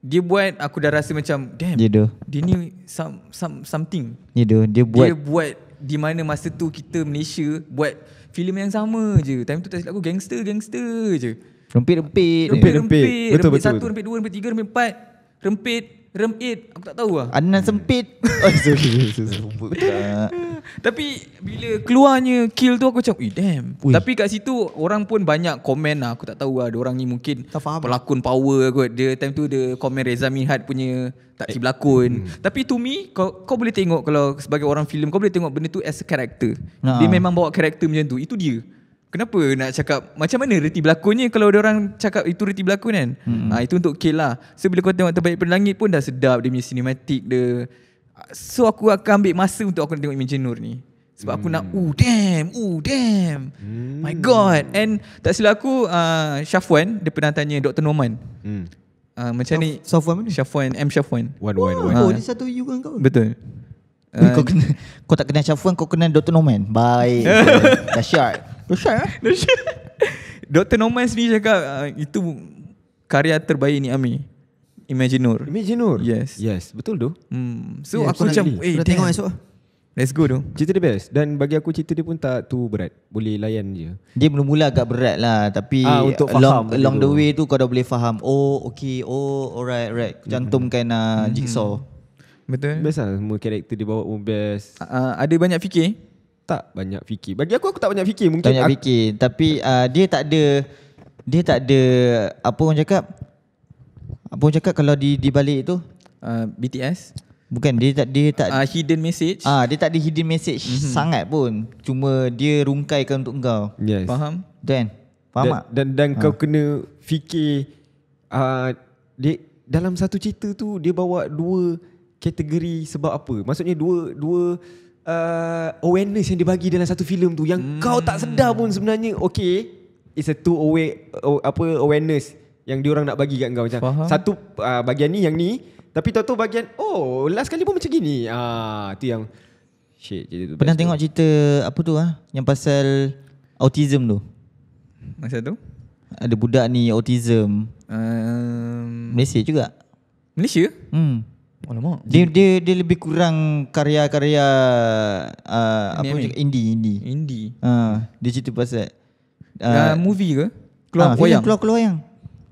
dia buat aku dah rasa macam damn dia do. dia ni some, some something dia do. dia buat dia buat di mana masa tu kita Malaysia buat filem yang sama je time tu tak silap aku gangster gangster je rempit rempit rempit rempit, Betul, betul, satu rempit dua rempit tiga rempit empat rempit rempit aku tak tahu lah Anan sempit oh, sorry, sorry, sorry. Tapi bila keluarnya kill tu aku cakap "Eh, damn." Ui. Tapi kat situ orang pun banyak komen lah. Aku tak tahu lah, orang ni mungkin pelakon power kot. Dia time tu dia komen Reza Mihat punya tak kira eh, berlakon. Hmm. Tapi to me, kau, kau boleh tengok kalau sebagai orang filem, kau boleh tengok benda tu as a character. Nah. Dia ha. memang bawa karakter macam tu. Itu dia. Kenapa nak cakap macam mana reti berlakonnya kalau ada orang cakap itu reti berlakon kan? Hmm. Ha, itu untuk Kill lah. So bila kau tengok Terbaik Pada Langit pun dah sedap dia punya cinematic dia. So aku akan ambil masa untuk aku tengok Imagine Nur ni. Sebab hmm. aku nak, oh damn, oh damn. Hmm. My God. And tak silap aku, uh, Syafwan, dia pernah tanya Dr. Norman. Hmm. Uh, macam Shaf- ni. Syafwan mana? Syafwan, M. Syafwan. One, one, Oh, uh. dia satu you kan kau? Betul. Uh, kau, kena, kau tak kena Syafwan, kau kenal Dr. Norman. Baik. Dah syak. Dah syak eh? Dr. Norman sendiri cakap, uh, itu karya terbaik ni Amir. Imaginur. Imaginur. Yes. Yes, betul tu. Hmm. So yeah, aku macam eh hey, tengok esok. Let's go tu. Cerita dia best dan bagi aku cerita dia pun tak tu berat. Boleh layan je. Dia mula-mula agak berat lah tapi ah, untuk faham long, long the way tu kau dah boleh faham. Oh, okay. Oh, alright, alright. Cantumkan mm-hmm. uh, mm-hmm. jigsaw. Mm-hmm. Betul. Biasa. lah semua karakter dia bawa pun best. Uh, ada banyak fikir? Tak banyak fikir. Bagi aku aku tak banyak fikir mungkin. Banyak fikir. Tapi uh, dia tak ada dia tak ada apa orang cakap apa pun cakap kalau di di balik tu uh, BTS bukan dia tak dia tak uh, hidden message ah uh, dia tak ada hidden message mm-hmm. sangat pun cuma dia rungkaikan untuk engkau yes. faham dan faham dan dan, dan uh. kau ah. kena fikir uh, dia dalam satu cerita tu dia bawa dua kategori sebab apa maksudnya dua dua uh, awareness yang dibagi dalam satu filem tu yang mm. kau tak hmm. sedar pun sebenarnya okay it's a two away uh, apa awareness yang diorang nak bagi kat kau macam Faham. satu uh, ah, bahagian ni yang ni tapi tahu-tahu bahagian oh last kali pun macam gini ah tu yang shit jadi tu pernah tengok tu. cerita apa tu ah yang pasal autism tu masa tu ada budak ni autism um, Malaysia juga Malaysia hmm Alamak. Dia, dia dia lebih kurang karya-karya uh, apa ni? indie indie. Indie. Ah, uh, dia cerita pasal uh, uh, movie ke? Keluar uh, wayang. Keluar keluar wayang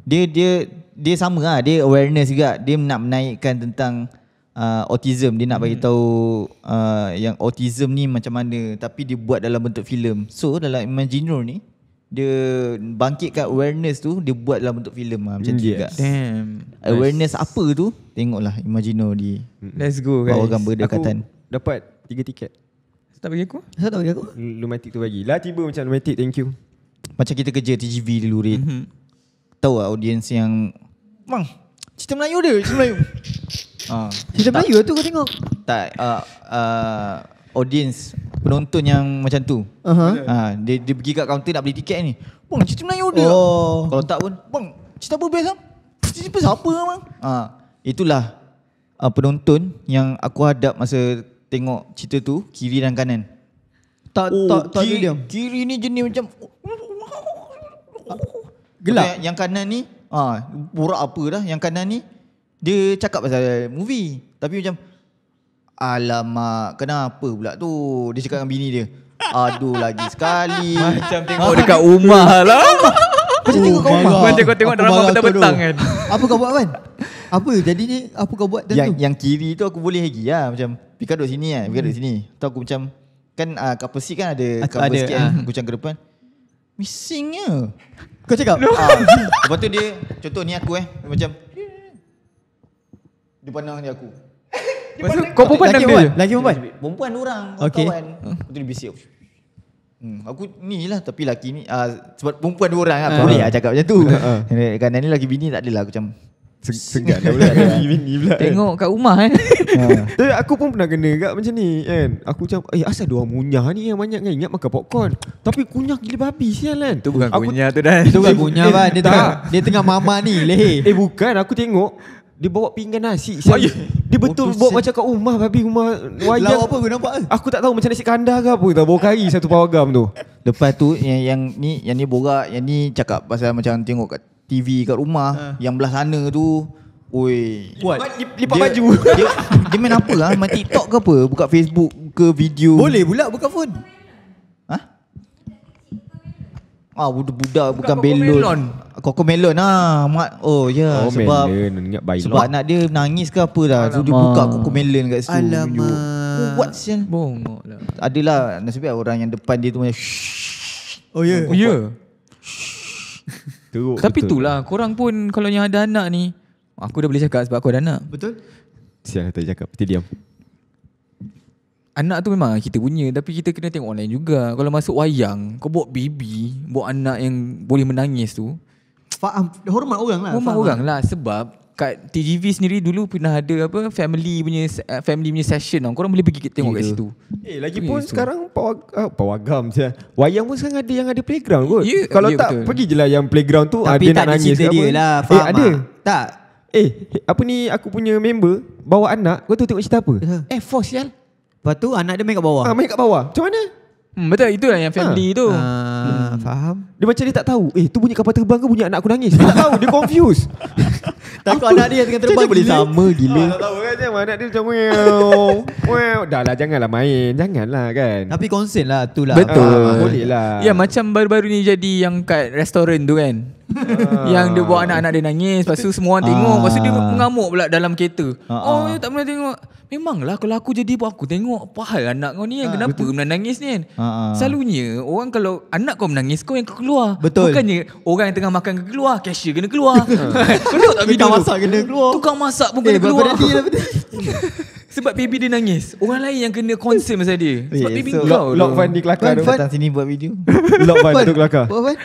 dia dia dia sama lah dia awareness juga dia nak menaikkan tentang uh, autism dia nak bagi hmm. tahu uh, yang autism ni macam mana tapi dia buat dalam bentuk filem so dalam imagine ni dia bangkitkan awareness tu dia buat dalam bentuk filem lah, macam yes. tu juga damn awareness nice. apa tu tengoklah imagine dia let's go guys bawa gambar dia katan dapat tiga tiket tak bagi aku tak bagi aku lumatik tu bagi lah tiba macam lumatik thank you macam kita kerja TGV dulu rate mm-hmm tahu lah audience yang Bang, cerita Melayu dia, cerita Melayu uh, Cerita Melayu lah tu kau tengok Tak, uh, uh, audience, penonton yang macam tu uh-huh. uh, dia, dia pergi kat kaunter nak beli tiket ni Bang, cerita Melayu dia oh. Kalau tak pun, bang, cerita apa best lah Cerita siapa lah bang uh, Itulah uh, penonton yang aku hadap masa tengok cerita tu, kiri dan kanan tak, oh, tak, tak, oh, kiri, tak dia diam. Kiri ni jenis macam oh, Gelap. Yang, yang kanan ni, ah, borak apa dah. Yang kanan ni, dia cakap pasal movie. Tapi macam, alamak, kenapa pula tu? Dia cakap dengan bini dia. Aduh lagi sekali. Macam tengok oh, dekat rumah lah. Macam tengok kau rumah. Oh, macam kau tengok drama kita petang kan. Apa kau buat kan? Apa jadi ni apa kau buat yang, tu? Yang kiri tu aku boleh lagi lah macam Pika duduk sini lah, Pika duduk hmm. sini Tu aku macam Kan uh, ah, kapal kan ada Kapal sikit kan, ah. kucang ke depan Missingnya kau cakap? No. Ah. Lepas tu dia, contoh ni aku eh. Dia macam. Dia pandang ni aku. Lepas tu kau pun pandang dia. Lagi perempuan? Perempuan orang. Okay. Kawan. Hmm. Lepas tu dia bisik. Hmm, aku ni lah tapi laki ni uh, sebab perempuan dua orang lah, uh, boleh lah cakap macam tu. Uh, uh. Kan ni laki bini tak adalah aku macam Senggan Ini pula Tengok kat rumah kan ha. Tapi aku pun pernah kena kat macam ni kan Aku macam Eh asal dua munyah ni yang banyak kan Ingat makan popcorn Tapi kunyah gila babi sial kan Itu bukan kunyah tu dah Itu bukan kunyah kan Dia tengah, dia tengah mama ni leher Eh bukan aku tengok dia bawa pinggan nasi oh, saya, Dia betul oh, bawa macam kat rumah Babi rumah wajah Lawa apa aku nampak Aku tak tahu macam nasi kandar ke apa tak Bawa kari satu pawagam tu Lepas tu yang, yang ni Yang ni borak Yang ni cakap pasal macam tengok kat TV kat rumah uh. yang belah sana tu. Oi. Buat lipat dia, baju. Dia, dia main apa lah? Main TikTok ke apa? Buka Facebook ke video. Boleh pula buka phone. Ha? Ah budak-budak bukan, bukan belon. Melon. Koko melon ah. Mat. Oh ya yeah. oh, sebab melon. Sebab lah. anak dia nangis ke apa dah. So, dia buka koko melon kat situ. Alamak. Buat sian. Bongoklah. Adalah nasib orang yang depan dia tu macam Oh ya. Yeah. Oh ya. Yeah. Teruk Tapi betul. itulah Korang pun Kalau yang ada anak ni Aku dah boleh cakap Sebab aku ada anak Betul Siapa tak cakap Kita diam Anak tu memang kita punya Tapi kita kena tengok online juga Kalau masuk wayang Kau buat baby Buat anak yang Boleh menangis tu Faham Hormat orang lah Hormat orang lah, lah Sebab kat TGV sendiri dulu pernah ada apa family punya eh, family punya session Kau orang boleh pergi kita tengok yeah. kat situ. Eh lagi pun yeah, sekarang pawag oh, pawagam saja. Wayang pun sekarang ada yang ada playground kot. Yeah, Kalau yeah, tak betul. pergi jelah yang playground tu Tapi ada nak nangis dia lah. eh ada. Ma. Tak. Eh apa ni aku punya member bawa anak kau tu tengok cerita apa? Huh. Eh, eh force sial. Lepas tu anak dia main kat bawah. Ah main kat bawah. Macam mana? Hmm, betul itulah yang ah. family ha. tu. Ha hmm. faham. Dia macam dia tak tahu. Eh, tu bunyi kapal terbang ke bunyi anak aku nangis? Dia tak tahu, dia confused. Takut anak dia tengah terbang boleh sama ah, gila. Oh, tak tahu kan macam anak dia macam meow. Dah lah janganlah main. Janganlah kan. Tapi konsen lah tu lah. Betul. Uh, boleh lah. Ya macam baru-baru ni jadi yang kat restoran tu kan. Ah. yang dia buat anak-anak dia nangis Lepas tu semua orang tengok Lepas tu dia mengamuk pula dalam kereta Oh dia ya, tak pernah tengok Memanglah kalau aku jadi pun aku tengok pahal anak kau ni kan Kenapa pernah ni kan Selalunya orang kalau nak kau menangis kau yang keluar. Betul. Bukannya orang yang tengah makan ke keluar, cashier kena keluar. Kalau tak bila masak kena keluar. Tukang masak pun eh, kena keluar. Berhenti, berhenti. Sebab baby dia nangis. Orang lain yang kena concern masa dia. Sebab yeah, baby so, kau. Lock van di kelakar tu datang sini buat video. Lock van tu kelakar. Buat fun.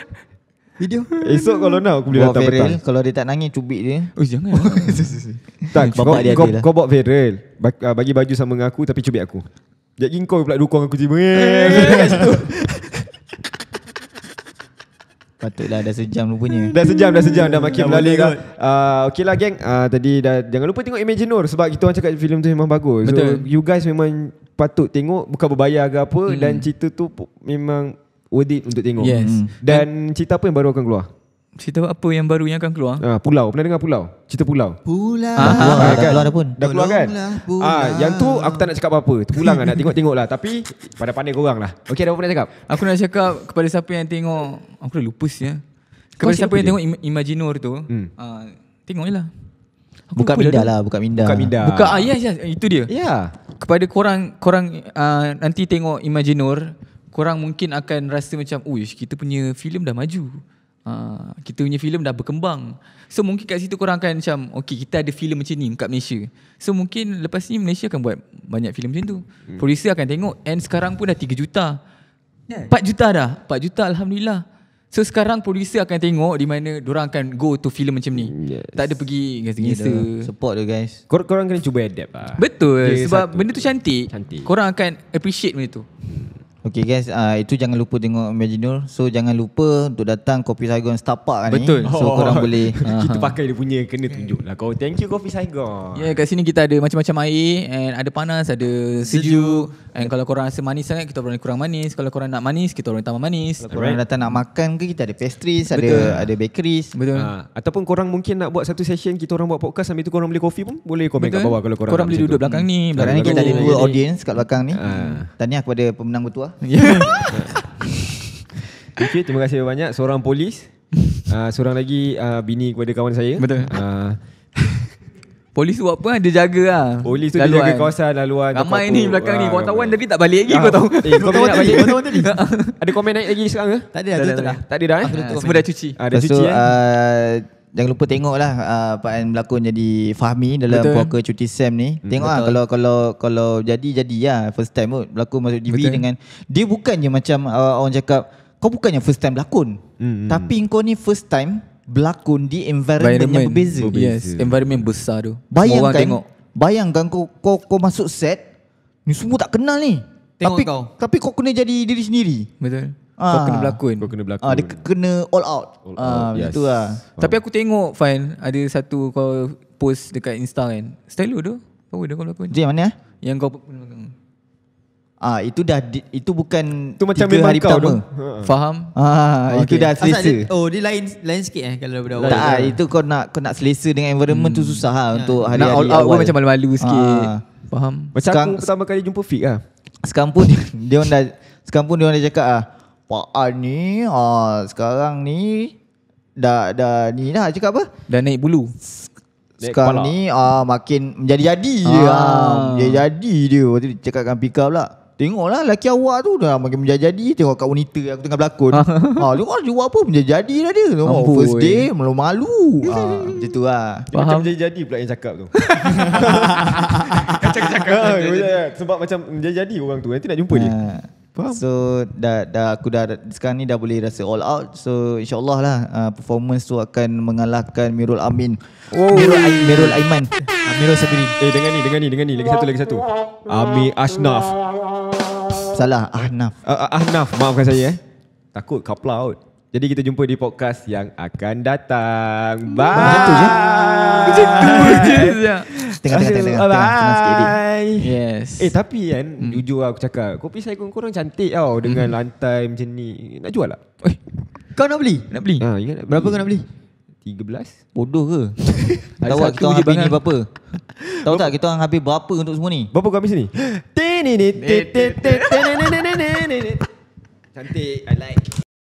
Video. Esok kalau nak aku boleh datang viral, petang. Kalau dia tak nangis cubit dia. Oh jangan. kau, kau, lah. kau, buat viral. Ah, bagi baju sama dengan aku tapi cubit aku. Jadi kau pula dukung aku tiba. Eh, Patutlah dah sejam rupanya Dah sejam dah sejam Dah makin melalui kan uh, lah geng uh, Tadi dah Jangan lupa tengok Imagine Nur Sebab kita orang cakap filem tu memang bagus Betul. So you guys memang Patut tengok Bukan berbayar ke apa hmm. Dan cerita tu Memang Worth it untuk tengok Yes hmm. Dan cerita apa yang baru akan keluar Cerita apa yang baru yang akan keluar? Ah, pulau. Pernah dengar pulau? Cerita pulau. Pulau. Ah, pulau dah, ah, kan? dah keluar dah pun. Dah keluar kan? Pulau. Ah, yang tu aku tak nak cakap apa-apa. Terpulang lah. Nak tengok-tengok lah. Tapi pada pandai korang lah. Okay, ada apa nak cakap? Aku nak cakap kepada siapa yang tengok. Aku dah lupus ya. Kepada oh, siapa yang dia? tengok Imaginor tu. Hmm. Ah, tengok je lah. Aku buka minda lah. Buka minda. Buka minda. Buka, ah, yes, yes. Itu dia. Ya. Yeah. Kepada korang, korang ah, nanti tengok Imaginor. Korang mungkin akan rasa macam, uish, oh, kita punya filem dah maju. Uh, kita punya filem dah berkembang So mungkin kat situ korang akan macam Okay kita ada filem macam ni kat Malaysia So mungkin lepas ni Malaysia akan buat banyak filem macam tu hmm. Producer akan tengok And sekarang pun dah 3 juta yeah. 4 juta dah 4 juta Alhamdulillah So sekarang producer akan tengok Di mana orang akan go to filem macam ni hmm, yes. Tak ada pergi gasa-gasa Support tu guys Kor- Korang kena cuba adapt lah Betul yeah, Sebab satu. benda tu cantik. cantik Korang akan appreciate benda tu hmm. Okay guys, uh, itu jangan lupa tengok Imaginur. So jangan lupa untuk datang Kopi Saigon Setapak kan Betul. ni. Betul. So korang boleh. kita uh-huh. pakai dia punya, kena tunjuk lah. Kau thank you Kopi Saigon. Ya, yeah, kat sini kita ada macam-macam air and ada panas, ada sejuk. sejuk. And kalau korang rasa manis sangat Kita orang kurang manis Kalau korang nak manis Kita orang tambah manis Kalau korang datang nak makan ke Kita ada pastries Betul. Ada ada bakeries Betul ha. Ataupun korang mungkin nak buat satu session Kita orang buat podcast Sambil tu korang beli kopi pun Boleh komen Betul. kat bawah Kalau korang, korang boleh duduk belakang hmm. ni belakang ni kita ada dua jadi. audience Kat belakang ni ha. Tahniah kepada pemenang bertuah yeah. Okay terima kasih banyak Seorang polis uh, Seorang lagi uh, Bini kepada kawan saya Betul uh, Polis tu apa Dia jaga lah Polis tu laluan. dia jaga kan? kawasan laluan Ramai ni belakang ah, ni Wartawan tadi tak balik lagi ah. Kau tahu Eh kau tahu tadi Ada komen naik lagi sekarang ke Tak ada dah tak, tak, tak ada dah eh? ah, Semua dah cuci ah, cuci eh? Uh, jangan lupa tengok lah uh, Pak An berlakon jadi Fahmi dalam Betul. puaka cuti Sam ni. Hmm, tengok lah, Betul. lah kalau, kalau, kalau jadi, jadi lah. First time pun berlakon masuk TV Betul. dengan... Dia bukannya macam uh, orang cakap, kau bukannya first time berlakon. hmm, hmm. Tapi kau ni first time berlakon di environment, environment yang berbeza. berbeza. Yes, environment besar tu. Bayangkan, Semua orang tengok. Bayangkan kau, kau kau masuk set ni semua tak kenal ni. Tengok tapi kau. tapi kau kena jadi diri sendiri. Betul. Ha. Kau kena berlakon. Kau kena ah, berlakon. Ha, dia kena all out. All ha, out. Yes. Lah. Ha. Tapi aku tengok fine ada satu kau post dekat Insta kan. Style tu. Kau dah kau berlakon. Dia mana? Eh? Yang kau Ah itu dah itu bukan itu macam tiga hari pertama. Ha. Faham? Ah okay. itu dah selesa. dia, oh dia lain lain sikit eh kalau budak awal. Tak ah itu kau nak kau nak selesa dengan environment hmm. tu susah lah ha, untuk hari-hari nak all hari out awal. macam malu-malu ah. sikit. Ha. Faham? Macam sekarang, aku pertama kali jumpa Fik lah. Sekarang pun dia orang dah sekarang pun dia orang dah cakap ah Pak ah, ni ah sekarang ni dah dah ni dah cakap apa? Dah naik bulu. Sekarang ni ah makin menjadi-jadi ah. dia. Ah, menjadi dia. Waktu dia cakapkan pika pula. Tengoklah lelaki awak tu dah makin menjadi Tengok kat unita aku tengah berlakon ha, Tengok lah jual apa menjadi dah dia Tengok, Ampun. First day malu-malu ha, ah, Macam tu lah dia Macam menjadi pula yang cakap tu kacang cakap ah, Sebab macam menjadi orang tu Nanti nak jumpa ha. dia ah. Faham. So dah, dah aku dah sekarang ni dah boleh rasa all out. So insyaallah lah uh, performance tu akan mengalahkan Mirul Amin. Oh. Mirul, Ay- Mirul Aiman. Ah, Mirul Sabiri. Eh dengan ni, dengan ni, dengan ni. Lagi satu, lagi satu. Ami Ashnaf. Salah, Ahnaf. Uh, Ahnaf, maafkan saya eh. Takut kapla out. Jadi kita jumpa di podcast yang akan datang. Bye. Bye. Bye. Bye. Bye. Bye. Bye. Bye tengah tengah tengah. Bye. Tengah, yes. Eh tapi kan hmm. jujur lah aku cakap, kopi saya kurang orang cantik tau dengan hmm. lantai macam ni. Nak jual lah. Eh. Kau nak beli? Nak beli. Ha, ingat nak Berapa beli? kau nak beli? 13 Bodoh ke? Tahu tak kita habis ni berapa? Tahu tak kita habis berapa untuk semua ni? Berapa kau habis ni? Cantik, I like